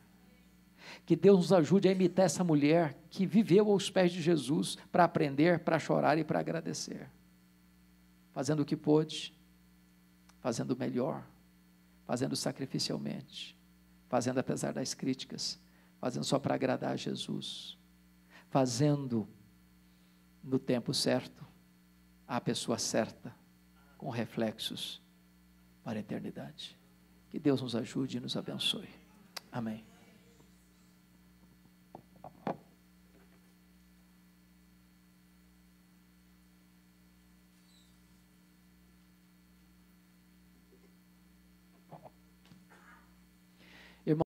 Speaker 1: Que Deus nos ajude a imitar essa mulher que viveu aos pés de Jesus para aprender, para chorar e para agradecer. Fazendo o que pôde, fazendo melhor, fazendo sacrificialmente, fazendo apesar das críticas, fazendo só para agradar a Jesus, fazendo no tempo certo, a pessoa certa, com reflexos para a eternidade. Que Deus nos ajude e nos abençoe. Amém.